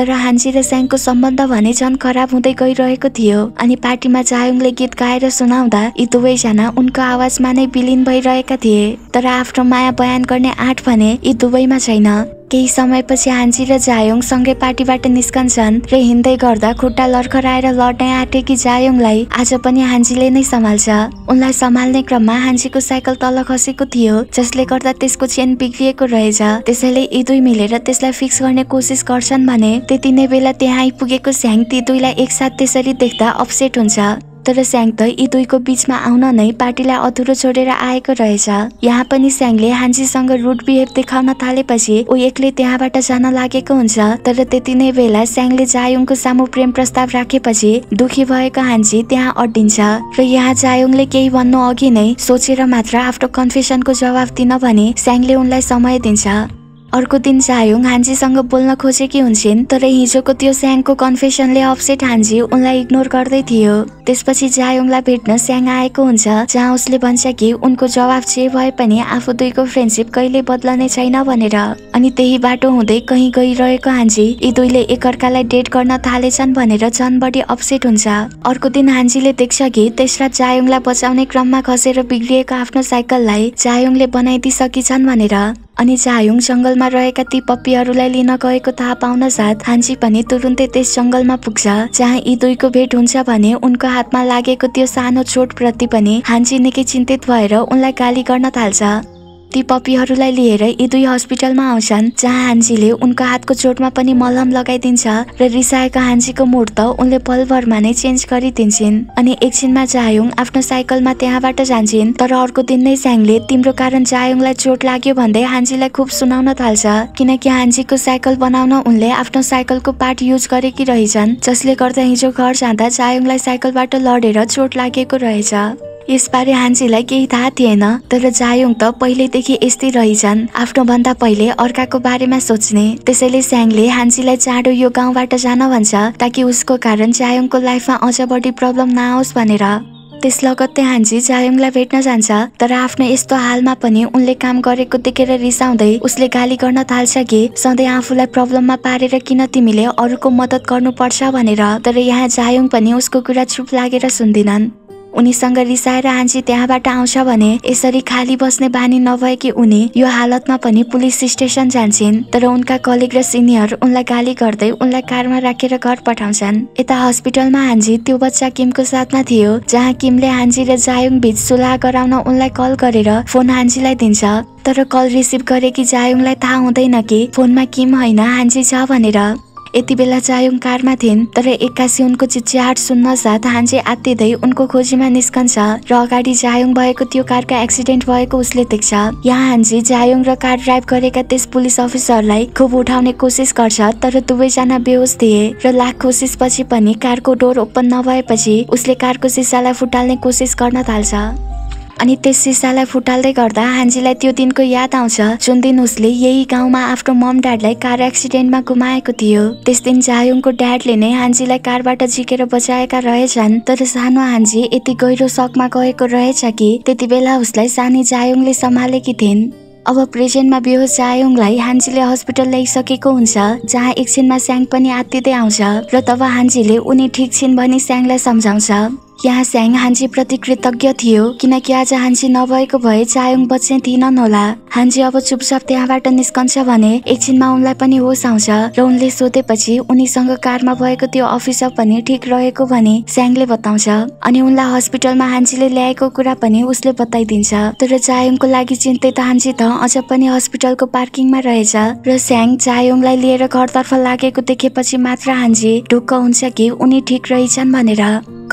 A: तर हान्जी र स्याङको सम्बन्ध भने झन् खराब हुँदै गइरहेको थियो अनि पार्टीमा जायुङले गीत गाएर सुनाउँदा यी दुवैजना उनको आवाजमा नै विलिन भइरहेका थिए तर आफ्नो माया बयान गर्ने आँट भने यी दुवैमा छैन केही समयपछि हान्जी र जायोङ सँगै पार्टीबाट निस्कन्छन् र हिँड्दै गर्दा खुट्टा लर्खराएर लड्न आँटेकी जायोङलाई आज पनि हान्जीले नै सम्हाल्छ उनलाई सम्हाल्ने क्रममा हान्जीको साइकल तल खसेको थियो जसले गर्दा त्यसको चेन बिग्रिएको रहेछ त्यसैले यी दुई मिलेर त्यसलाई फिक्स गर्ने कोसिस गर्छन् भने त्यति नै बेला त्यहाँ आइपुगेको स्याङ ती दुईलाई एकसाथ त्यसरी देख्दा अपसेट हुन्छ तर स्याङ त यी दुईको बिचमा आउन नै पार्टीलाई अधुरो छोडेर आएको रहेछ यहाँ पनि स्याङले हान्जीसँग रुट बिहेभ देखाउन थालेपछि ऊ एक्लै त्यहाँबाट जान लागेको हुन्छ तर त्यति नै बेला स्याङले जायुङको सामु प्रेम प्रस्ताव राखेपछि दुखी भएको हान्जी त्यहाँ अड्डिन्छ र यहाँ जायुङले केही भन्नु अघि नै सोचेर मात्र आफ्नो कन्फेसनको जवाफ दिन भने स्याङले उनलाई समय दिन्छ अर्को दिन जायुङ हान्जीसँग बोल्न खोजेकी हुन्छन् तर हिजोको त्यो स्याङको कन्फेसनले अपसेट हान्जी उनलाई इग्नोर गर्दै थियो त्यसपछि जायुङलाई भेट्न स्याङ आएको हुन्छ जहाँ उसले भन्छ कि उनको जवाब जे भए पनि आफू दुईको फ्रेन्डसिप कहिले बदलने छैन भनेर अनि त्यही बाटो हुँदै कहीँ गइरहेको हान्जी यी दुईले एकअर्कालाई डेट गर्न थालेछन् भनेर झन् बढी अपसेट हुन्छ अर्को दिन हान्जीले देख्छ कि त्यसरा जायोङलाई बचाउने क्रममा खसेर बिग्रिएको आफ्नो साइकललाई जायोङले बनाइदिइसकेछन् भनेर अनि झायुङ जङ्गलमा रहेका ती पप्पीहरूलाई लिन गएको थाहा पाउन साथ हान्जी पनि तुरुन्तै त्यस जङ्गलमा पुग्छ जहाँ यी दुईको भेट हुन्छ भने उनको हातमा लागेको त्यो सानो चोटप्रति पनि हान्जी निकै चिन्तित भएर उनलाई गाली गर्न थाल्छ ती पपीहरूलाई लिएर यी दुई हस्पिटलमा आउँछन् जहाँ हान्जीले उनको हातको चोटमा पनि मलहम लगाइदिन्छ र रिसाएका हान्जीको मुड त उनले पलभरमा नै चेन्ज गरिदिन्छन् अनि एकछिनमा जायुङ आफ्नो साइकलमा त्यहाँबाट जान्छन् तर अर्को दिन नै स्याङले तिम्रो कारण जायुङलाई चोट लाग्यो भन्दै हान्जीलाई खुब सुनाउन थाल्छ किनकि हान्जीको साइकल बनाउन उनले आफ्नो साइकलको पार्ट युज गरेकी रहेछन् जसले गर्दा हिजो घर जाँदा जायुङलाई साइकलबाट लडेर चोट लागेको रहेछ यसबारे हान्जीलाई केही थाहा थिएन तर जायुङ त पहिल्यैदेखि जिन्दगी यस्तै रहेछन् भन्दा पहिले अर्काको बारेमा सोच्ने त्यसैले स्याङले हान्जीलाई चाँडो यो गाउँबाट जान भन्छ ताकि उसको कारण च्यायोङको लाइफमा अझ बढी प्रब्लम नआओस् भनेर त्यस लगत्तै हान्जी जायोङलाई भेट्न जान्छ तर आफ्नो यस्तो हालमा पनि उनले काम गरेको देखेर रिसाउँदै उसले गाली गर्न थाल्छ कि सधैँ आफूलाई प्रब्लममा पारेर किन तिमीले अरूको मद्दत गर्नुपर्छ भनेर तर यहाँ जायोङ पनि उसको कुरा चुप लागेर सुन्दिनन् उनीसँग रिसाएर आन्जी त्यहाँबाट आउँछ भने यसरी खाली बस्ने बानी नभएकी उनी यो हालतमा पनि पुलिस स्टेसन जान्छन् तर उनका कलिग र सिनियर उनलाई गाली गर्दै उनलाई कारमा राखेर घर पठाउँछन् यता हस्पिटलमा हान्जी त्यो बच्चा किमको साथमा थियो जहाँ किमले हान्जी र जायुङ बिच सुलाह गराउन उनलाई कल गरेर फोन हान्जीलाई दिन्छ तर कल रिसिभ गरेकी जायुङलाई थाहा हुँदैन कि फोनमा किम होइन हान्जी छ भनेर यति बेला चायुङ कारमा थिइन् तर एक्कासी उनको चिच्याहाट सुन्न साथ हान्जे आत्तिँदै उनको खोजीमा निस्कन्छ र अगाडि जायुङ भएको त्यो कारका एक्सिडेन्ट भएको उसले देख्छ यहाँ हान्जी जायुङ र कार ड्राइभ गरेका त्यस पुलिस अफिसरलाई खुब उठाउने कोसिस गर्छ तर दुवैजना बेहोस थिए र लाख कोसिसपछि पनि कारको डोर ओपन नभएपछि उसले कारको सिसालाई फुटाल्ने कोसिस गर्न थाल्छ अनि त्यस सिसालाई फुटाल्दै गर्दा हान्जीलाई त्यो दिनको याद आउँछ जुन दिन उसले यही गाउँमा आफ्नो मम ड्याडलाई कार एक्सिडेन्टमा गुमाएको थियो त्यस दिन जायुङको ड्याडले नै हान्जीलाई कारबाट झिकेर बचाएका रहेछन् तर सानो हान्जी यति गहिरो सकमा गएको रहेछ कि त्यति बेला उसलाई सानी जायुङले सम्हालेकी थिइन् अब प्रेजेन्टमा बिहोस जायोङलाई हान्जीले हस्पिटल ल्याइसकेको हुन्छ जहाँ एकछिनमा स्याङ पनि आत्तिँदै आउँछ र तब हान्जीले उनी ठिक छिन् भनी स्याङलाई सम्झाउँछ यहाँ स्याङ हान्जी प्रति कृतज्ञ थियो किनकि आज हान्जी नभएको भए चायोङ बच्चे थिएनन् होला हान्जी अब चुपचाप त्यहाँबाट निस्कन्छ भने एकछिनमा उनलाई पनि होस आउँछ र उनले सोधेपछि उनीसँग कारमा भएको त्यो अफिसर पनि ठिक रहेको भने स्याङले बताउँछ अनि उनलाई हस्पिटलमा हान्जीले ल्याएको कुरा पनि उसले बताइदिन्छ तर चायुङको लागि चिन्तित हान्जी त अझ पनि हस्पिटलको पार्किङमा रहेछ र स्याङ चायुङलाई लिएर घरतर्फ लागेको देखेपछि मात्र हान्जी ढुक्क हुन्छ कि उनी ठिक रहेछन् भनेर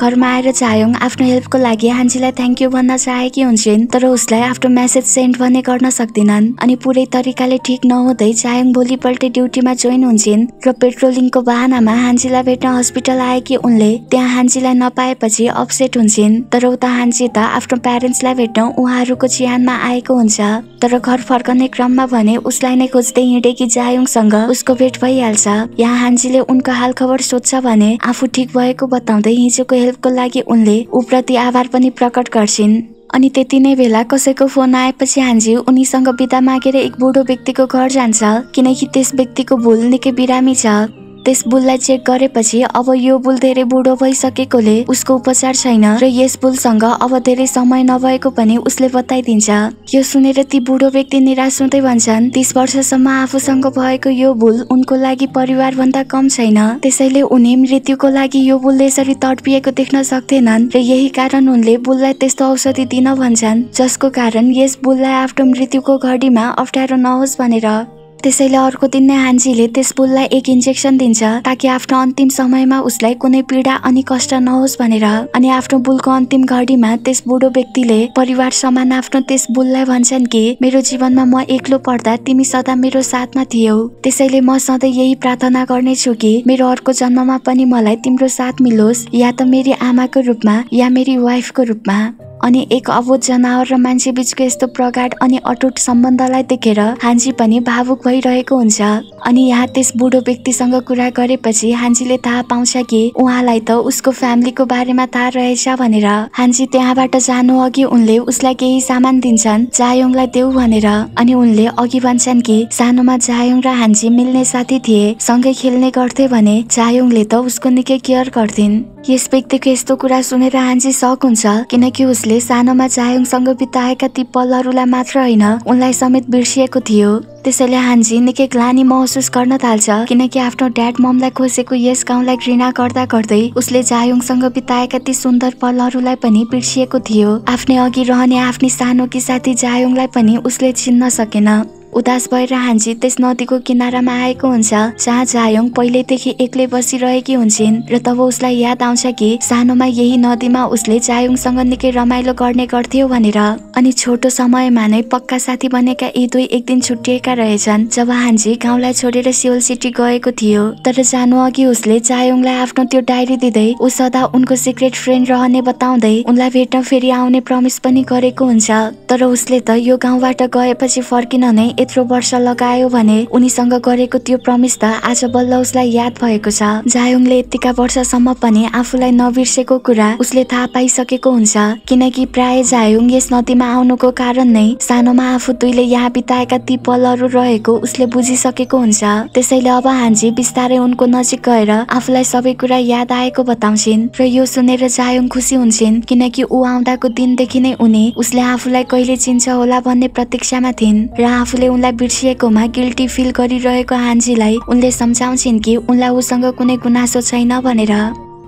A: घरमा आएर चायोङ आफ्नो हेल्पको लागि हान्जीलाई थ्याङ्क यू भन्न चाहेकी हुन्छन् तर उसलाई आफ्नो मेसेज सेन्ड भने गर्न सक्दिनन् अनि पुरै तरिकाले ठिक नहुँदै चायोङ भोलिपल्ट ड्युटीमा जोइन हुन्छन् र पेट्रोलिङको बाहनामा हान्जीलाई भेट्न हस्पिटल आएकी उनले त्यहाँ हान्जीलाई नपाएपछि अपसेट हुन्छन् तर उता हान्जी त आफ्नो प्यारेन्ट्सलाई भेट्न उहाँहरूको चियानमा आएको हुन्छ तर घर फर्कने क्रममा भने उसलाई नै खोज्दै हिँडेकी जायोङसँग उसको भेट भइहाल्छ यहाँ हान्जीले उनको हाल खबर सोध्छ भने आफू ठिक भएको बताउँदै हिजोको हेल्पको लागि उनले ऊप्रति आभार पनि प्रकट गर्छिन् अनि त्यति नै बेला कसैको फोन आएपछि हान्जी उनीसँग बिदा मागेर एक बुढो व्यक्तिको घर जान्छ किनकि त्यस व्यक्तिको भुल निकै बिरामी छ त्यस बुललाई चेक गरेपछि अब यो बुल धेरै बुढो भइसकेकोले उसको उपचार छैन र यस बुलसँग अब धेरै समय नभएको पनि उसले बताइदिन्छ यो सुनेर ती बुढो व्यक्ति निराश हुँदै भन्छन् तिस वर्षसम्म आफूसँग भएको यो बुल उनको लागि परिवार भन्दा कम छैन त्यसैले उनी मृत्युको लागि यो बुलले यसरी तडपिएको देख्न सक्थेनन् र यही कारण उनले बुललाई त्यस्तो औषधि दिन भन्छन् जसको कारण यस बुललाई आफ्नो मृत्युको घडीमा अप्ठ्यारो नहोस् भनेर त्यसैले अर्को दिन नै हान्जीले त्यस बुललाई एक इन्जेक्सन दिन्छ ताकि आफ्नो अन्तिम समयमा उसलाई कुनै पीडा अनि कष्ट नहोस् भनेर अनि आफ्नो बुलको अन्तिम घडीमा त्यस बुढो व्यक्तिले परिवार समान आफ्नो त्यस बुललाई भन्छन् कि मेरो जीवनमा म एक्लो पर्दा तिमी सदा मेरो साथमा थियौ त्यसैले म सधैँ यही प्रार्थना गर्नेछु कि मेरो अर्को जन्ममा पनि मलाई तिम्रो साथ मिलोस् या त मेरी आमाको रूपमा या मेरी वाइफको रूपमा अनि एक अबोध जनावर र मान्छे बिचको यस्तो प्रगाड अनि अटुट सम्बन्धलाई देखेर हान्जी पनि भावुक भइरहेको हुन्छ अनि यहाँ त्यस बुढो व्यक्तिसँग कुरा गरेपछि हान्जीले थाहा पाउँछ कि उहाँलाई त उसको फ्यामिलीको बारेमा थाहा रहेछ भनेर हान्जी त्यहाँबाट जानु अघि उनले उसलाई केही सामान दिन्छन् जायोङलाई देऊ भनेर अनि उनले अघि भन्छन् कि सानोमा जायोङ र हान्जी मिल्ने साथी थिए सँगै खेल्ने गर्थे भने जायोङले त उसको निकै केयर गर्थिन् यस व्यक्तिको यस्तो कुरा सुनेर हान्जी सक हुन्छ किनकि उसले उसले सानोमा चायोङसँग बिताएका ती पलहरूलाई मात्र होइन उनलाई समेत बिर्सिएको थियो त्यसैले हान्जी निकै ग्लानी महसुस गर्न थाल्छ किनकि आफ्नो ड्याड ममलाई खोजेको यस गाउँलाई घृणा गर्दा गर्दै उसले जायोङसँग बिताएका ती सुन्दर पलहरूलाई पनि बिर्सिएको थियो आफ्नै अघि रहने आफ्नै कि साथी जायोङलाई पनि उसले चिन्न सकेन उदास भएर हान्जी त्यस नदीको किनारामा आएको हुन्छ जहाँ जायोङ पहिल्यैदेखि एक्लै बसिरहेकी हुन्छन् र तब उसलाई याद आउँछ कि सानोमा यही नदीमा उसले जायोङसँग निकै रमाइलो गर्ने गर्थ्यो भनेर अनि छोटो समयमा नै पक्का साथी बनेका यी दुई एक दिन छुट्टिएका रहेछन् जब हान्जी गाउँलाई छोडेर सियोल सिटी गएको थियो तर जानु अघि उसले जायोङलाई आफ्नो त्यो डायरी दिँदै ऊ सदा उनको सिक्रेट फ्रेन्ड रहने बताउँदै उनलाई भेट्न फेरि आउने प्रमिस पनि गरेको हुन्छ तर उसले त यो गाउँबाट गएपछि फर्किन नै यत्रो वर्ष लगायो भने उनीसँग गरेको त्यो प्रमिस त आज बल्ल उसलाई याद भएको छ जायोङले यतिका वर्षसम्म पनि आफूलाई नबिर्सेको कुरा उसले थाहा पाइसकेको हुन्छ किनकि प्राय जायोङ यस नदीमा आउनुको कारण नै सानोमा आफू दुईले यहाँ बिताएका ती पलहरू रहेको उसले बुझिसकेको हुन्छ त्यसैले अब हान्जी बिस्तारै उनको नजिक गएर आफूलाई सबै कुरा याद आएको बताउँछिन् र यो सुनेर जायोङ खुसी हुन्छन् किनकि ऊ आउँदाको दिनदेखि नै उनी उसले आफूलाई कहिले चिन्छ होला भन्ने प्रतीक्षामा थिइन् र आफूले उनलाई बिर्सिएकोमा गिल्टी फिल गरिरहेको हान्जीलाई उनले सम्झाउँछिन् कि उनलाई उसँग कुनै गुनासो छैन भनेर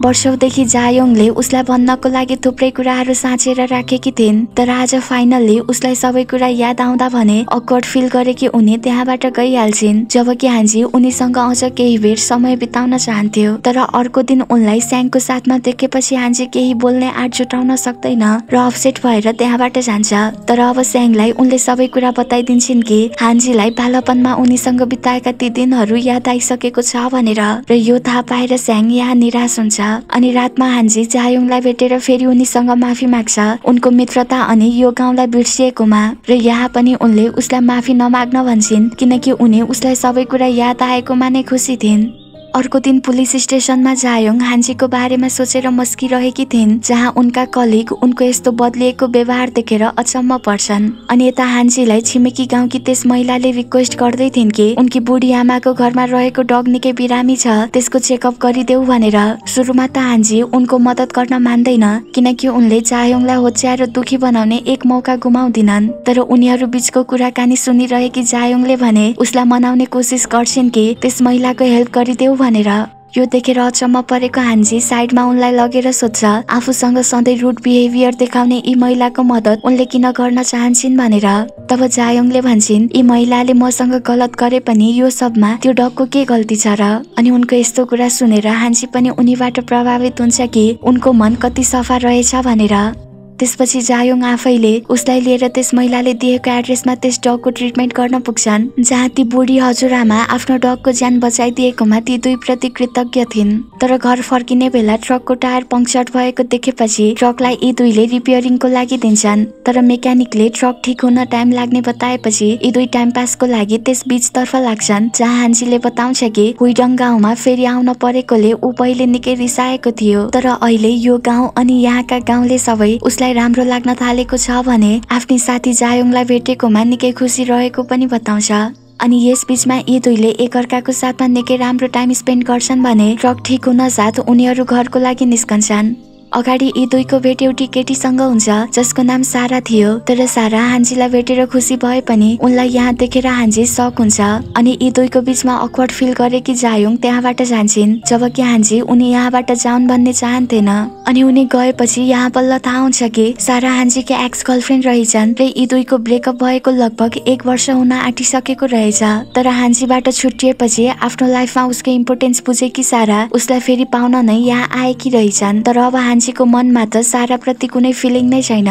A: वर्षौँदेखि जायोङले उसलाई भन्नको लागि थुप्रै कुराहरू साँचेर राखेकी थिइन् तर आज फाइनल्ली उसलाई सबै कुरा याद आउँदा भने अकर्ड फिल गरेकी उनी त्यहाँबाट गइहाल्छिन् जबकि हान्जी उनीसँग अझ केही बेर समय बिताउन चाहन्थ्यो तर अर्को दिन उनलाई स्याङको साथमा देखेपछि हान्जी केही बोल्ने आँट जुटाउन सक्दैन र अपसेट भएर त्यहाँबाट जान्छ तर अब स्याङलाई उनले सबै कुरा बताइदिन्छन् कि हान्जीलाई बालपनमा उनीसँग बिताएका ती दिनहरू याद आइसकेको छ भनेर र यो थाहा पाएर स्याङ यहाँ निराश हुन्छ अनि रातमा हान्जी जायुङलाई भेटेर फेरि उनीसँग माफी माग्छ उनको मित्रता अनि यो गाउँलाई बिर्सिएकोमा र यहाँ पनि उनले उसलाई माफी नमाग्न भन्छन् किनकि उनी उसलाई सबै कुरा याद आएकोमा नै खुसी थिइन् अर्को दिन पुलिस स्टेसनमा जायोङ हान्जीको बारेमा सोचेर मस्किरहेकी थिइन् जहाँ उनका कलिग उनको यस्तो बदलिएको व्यवहार देखेर अचम्म पर्छन् अनि यता हान्जीलाई छिमेकी गाउँकी त्यस महिलाले रिक्वेस्ट गर्दै थिइन् कि उनकी बुढी आमाको घरमा रहेको डग निकै बिरामी छ त्यसको चेकअप गरिदेऊ भनेर सुरुमा त हान्जी उनको मद्दत गर्न मान्दैन किनकि उनले जायोङलाई होच्याएर दुखी बनाउने एक मौका गुमाउँदिनन् तर उनीहरू बीचको कुराकानी सुनिरहेकी जायोङले भने उसलाई मनाउने कोसिस गर्छिन् कि त्यस महिलाको हेल्प गरिदेऊ भनेर यो देखेर अचम्म परेको हान्जी साइडमा उनलाई लगेर सोध्छ आफूसँग सधैँ रुड बिहेभियर देखाउने यी महिलाको मद्दत उनले किन गर्न चाहन्छन् भनेर तब जायोङले भन्छन् यी महिलाले मसँग गलत गरे पनि यो सबमा त्यो डकको के गल्ती छ र अनि उनको यस्तो कुरा सुनेर हान्जी पनि उनीबाट प्रभावित हुन्छ कि उनको मन कति सफा रहेछ भनेर त्यसपछि जायोङ आफैले उसलाई लिएर त्यस महिलाले दिएको एड्रेसमा त्यस डगको ट्रिटमेन्ट गर्न पुग्छन् जहाँ ती बुढी हजुरआमा आफ्नो डगको ज्यान बचाइदिएकोमा ती दुई प्रति कृतज्ञ थिइन् तर घर फर्किने बेला ट्रकको टायर पङ्क्चर भएको देखेपछि ट्रकलाई यी दुईले रिपेयरिङको लागि दिन्छन् तर मेक्यानिकले ट्रक ठिक हुन टाइम लाग्ने बताएपछि यी दुई टाइम पासको लागि त्यस बिचतर्फ लाग्छन् जहाँ हान्जीले बताउँछ कि हुइडङ गाउँमा फेरि आउन परेकोले ऊ पहिले निकै रिसाएको थियो तर अहिले यो गाउँ अनि यहाँका गाउँले सबै उसलाई राम्रो लाग्न थालेको छ भने आफ्नो साथी जायोङलाई भेटेकोमा निकै खुसी रहेको पनि बताउँछ अनि बिचमा यी दुईले एकअर्काको साथमा निकै राम्रो टाइम स्पेन्ड गर्छन् भने ट्रक ठिक हुन साथ उनीहरू घरको लागि निस्कन्छन् अगाडि यी दुईको भेट एउटी केटीसँग हुन्छ जसको नाम सारा थियो तर सारा हान्जीलाई भेटेर खुसी भए पनि उनलाई यहाँ देखेर हान्जी सक हुन्छ अनि यी दुईको बिचमा अक्वर्ड फिल गरे कि जायुङ त्यहाँबाट जान्छन् जबकि हान्जी उनी यहाँबाट जाउन् भन्ने चाहन्थेन अनि उनी गएपछि यहाँ बल्ल थाहा हुन्छ कि सारा हान्जीकी एक्स गर्लफ्रेन्ड रहेछन् र यी दुईको ब्रेकअप भएको लगभग एक वर्ष हुन आँटिसकेको रहेछ तर हान्जीबाट छुट्टिएपछि आफ्नो लाइफमा उसको इम्पोर्टेन्स बुझेकी सारा उसलाई फेरि पाउन नै यहाँ आएकी रहेछन् तर अब हान्जी मान्छेको मनमा त साराप्रति कुनै फिलिङ नै छैन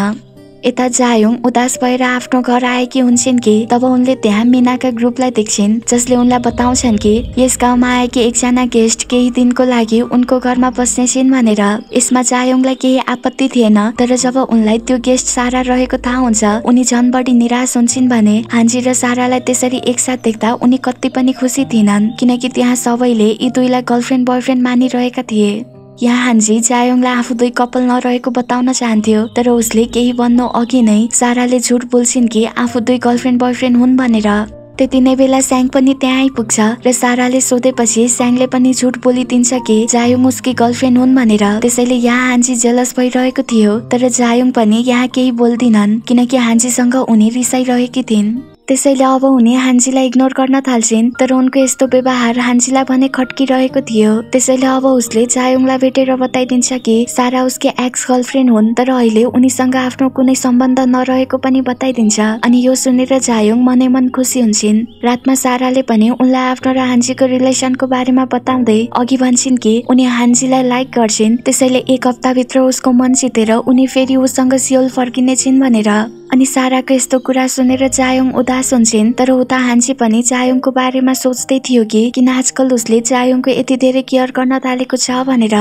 A: यता जायौँ उदास भएर आफ्नो घर आएकी हुन्छन् कि तब उनले त्यहाँ मिनाका ग्रुपलाई देख्छिन् जसले उनलाई बताउँछन् कि यस गाउँमा आएकी एकजना गेस्ट केही दिनको लागि उनको घरमा बस्ने छिन् भनेर यसमा जायोङलाई केही आपत्ति थिएन तर जब उनलाई त्यो गेस्ट सारा रहेको थाहा हुन्छ उनी झन बढी निराश हुन्छन् भने हान्जी र सारालाई त्यसरी एकसाथ देख्दा उनी कति पनि खुसी थिएनन् किनकि त्यहाँ सबैले यी दुईलाई गर्लफ्रेन्ड बोयफ्रेन्ड मानिरहेका थिए या हान्जी जायोङलाई आफू दुई कपाल नरहेको बताउन चाहन्थ्यो तर उसले केही भन्नु अघि नै साराले झुट बोल्छिन् कि आफू दुई गर्लफ्रेन्ड बोयफ्रेन्ड हुन् भनेर त्यति नै बेला स्याङ पनि त्यहाँ आइपुग्छ र साराले सोधेपछि स्याङले पनि झुट बोलिदिन्छ कि जायुङ उसकी गर्लफ्रेन्ड हुन् भनेर त्यसैले यहाँ हान्जी जेलस भइरहेको थियो तर जायुङ पनि यहाँ केही बोल्दिनन् किनकि हान्जीसँग उनी रिसाइरहेकी थिइन् त्यसैले अब उनी हान्जीलाई इग्नोर गर्न थाल्छिन् तर उनको यस्तो व्यवहार हान्जीलाई भने खट्किरहेको थियो त्यसैले अब उसले जायोङलाई भेटेर बताइदिन्छ कि सारा उसके एक्स गर्लफ्रेन्ड हुन् तर अहिले उनीसँग आफ्नो कुनै सम्बन्ध नरहेको पनि बताइदिन्छ अनि यो सुनेर जायोङ मनै मन खुसी हुन्छन् रातमा साराले पनि उनलाई आफ्नो र हान्जीको रिलेसनको बारेमा बताउँदै अघि भन्छन् कि उनी हान्जीलाई लाइक गर्छिन् त्यसैले एक हप्ताभित्र उसको मन जितेर उनी फेरि उसँग सियोल फर्किनेछिन् भनेर अनि साराको यस्तो कुरा सुनेर चायोङ उदास हुन्छन् तर उता हान्सी पनि चायोङको बारेमा सोच्दै थियो कि किन आजकल उसले चायोङको यति धेरै केयर गर्न थालेको छ भनेर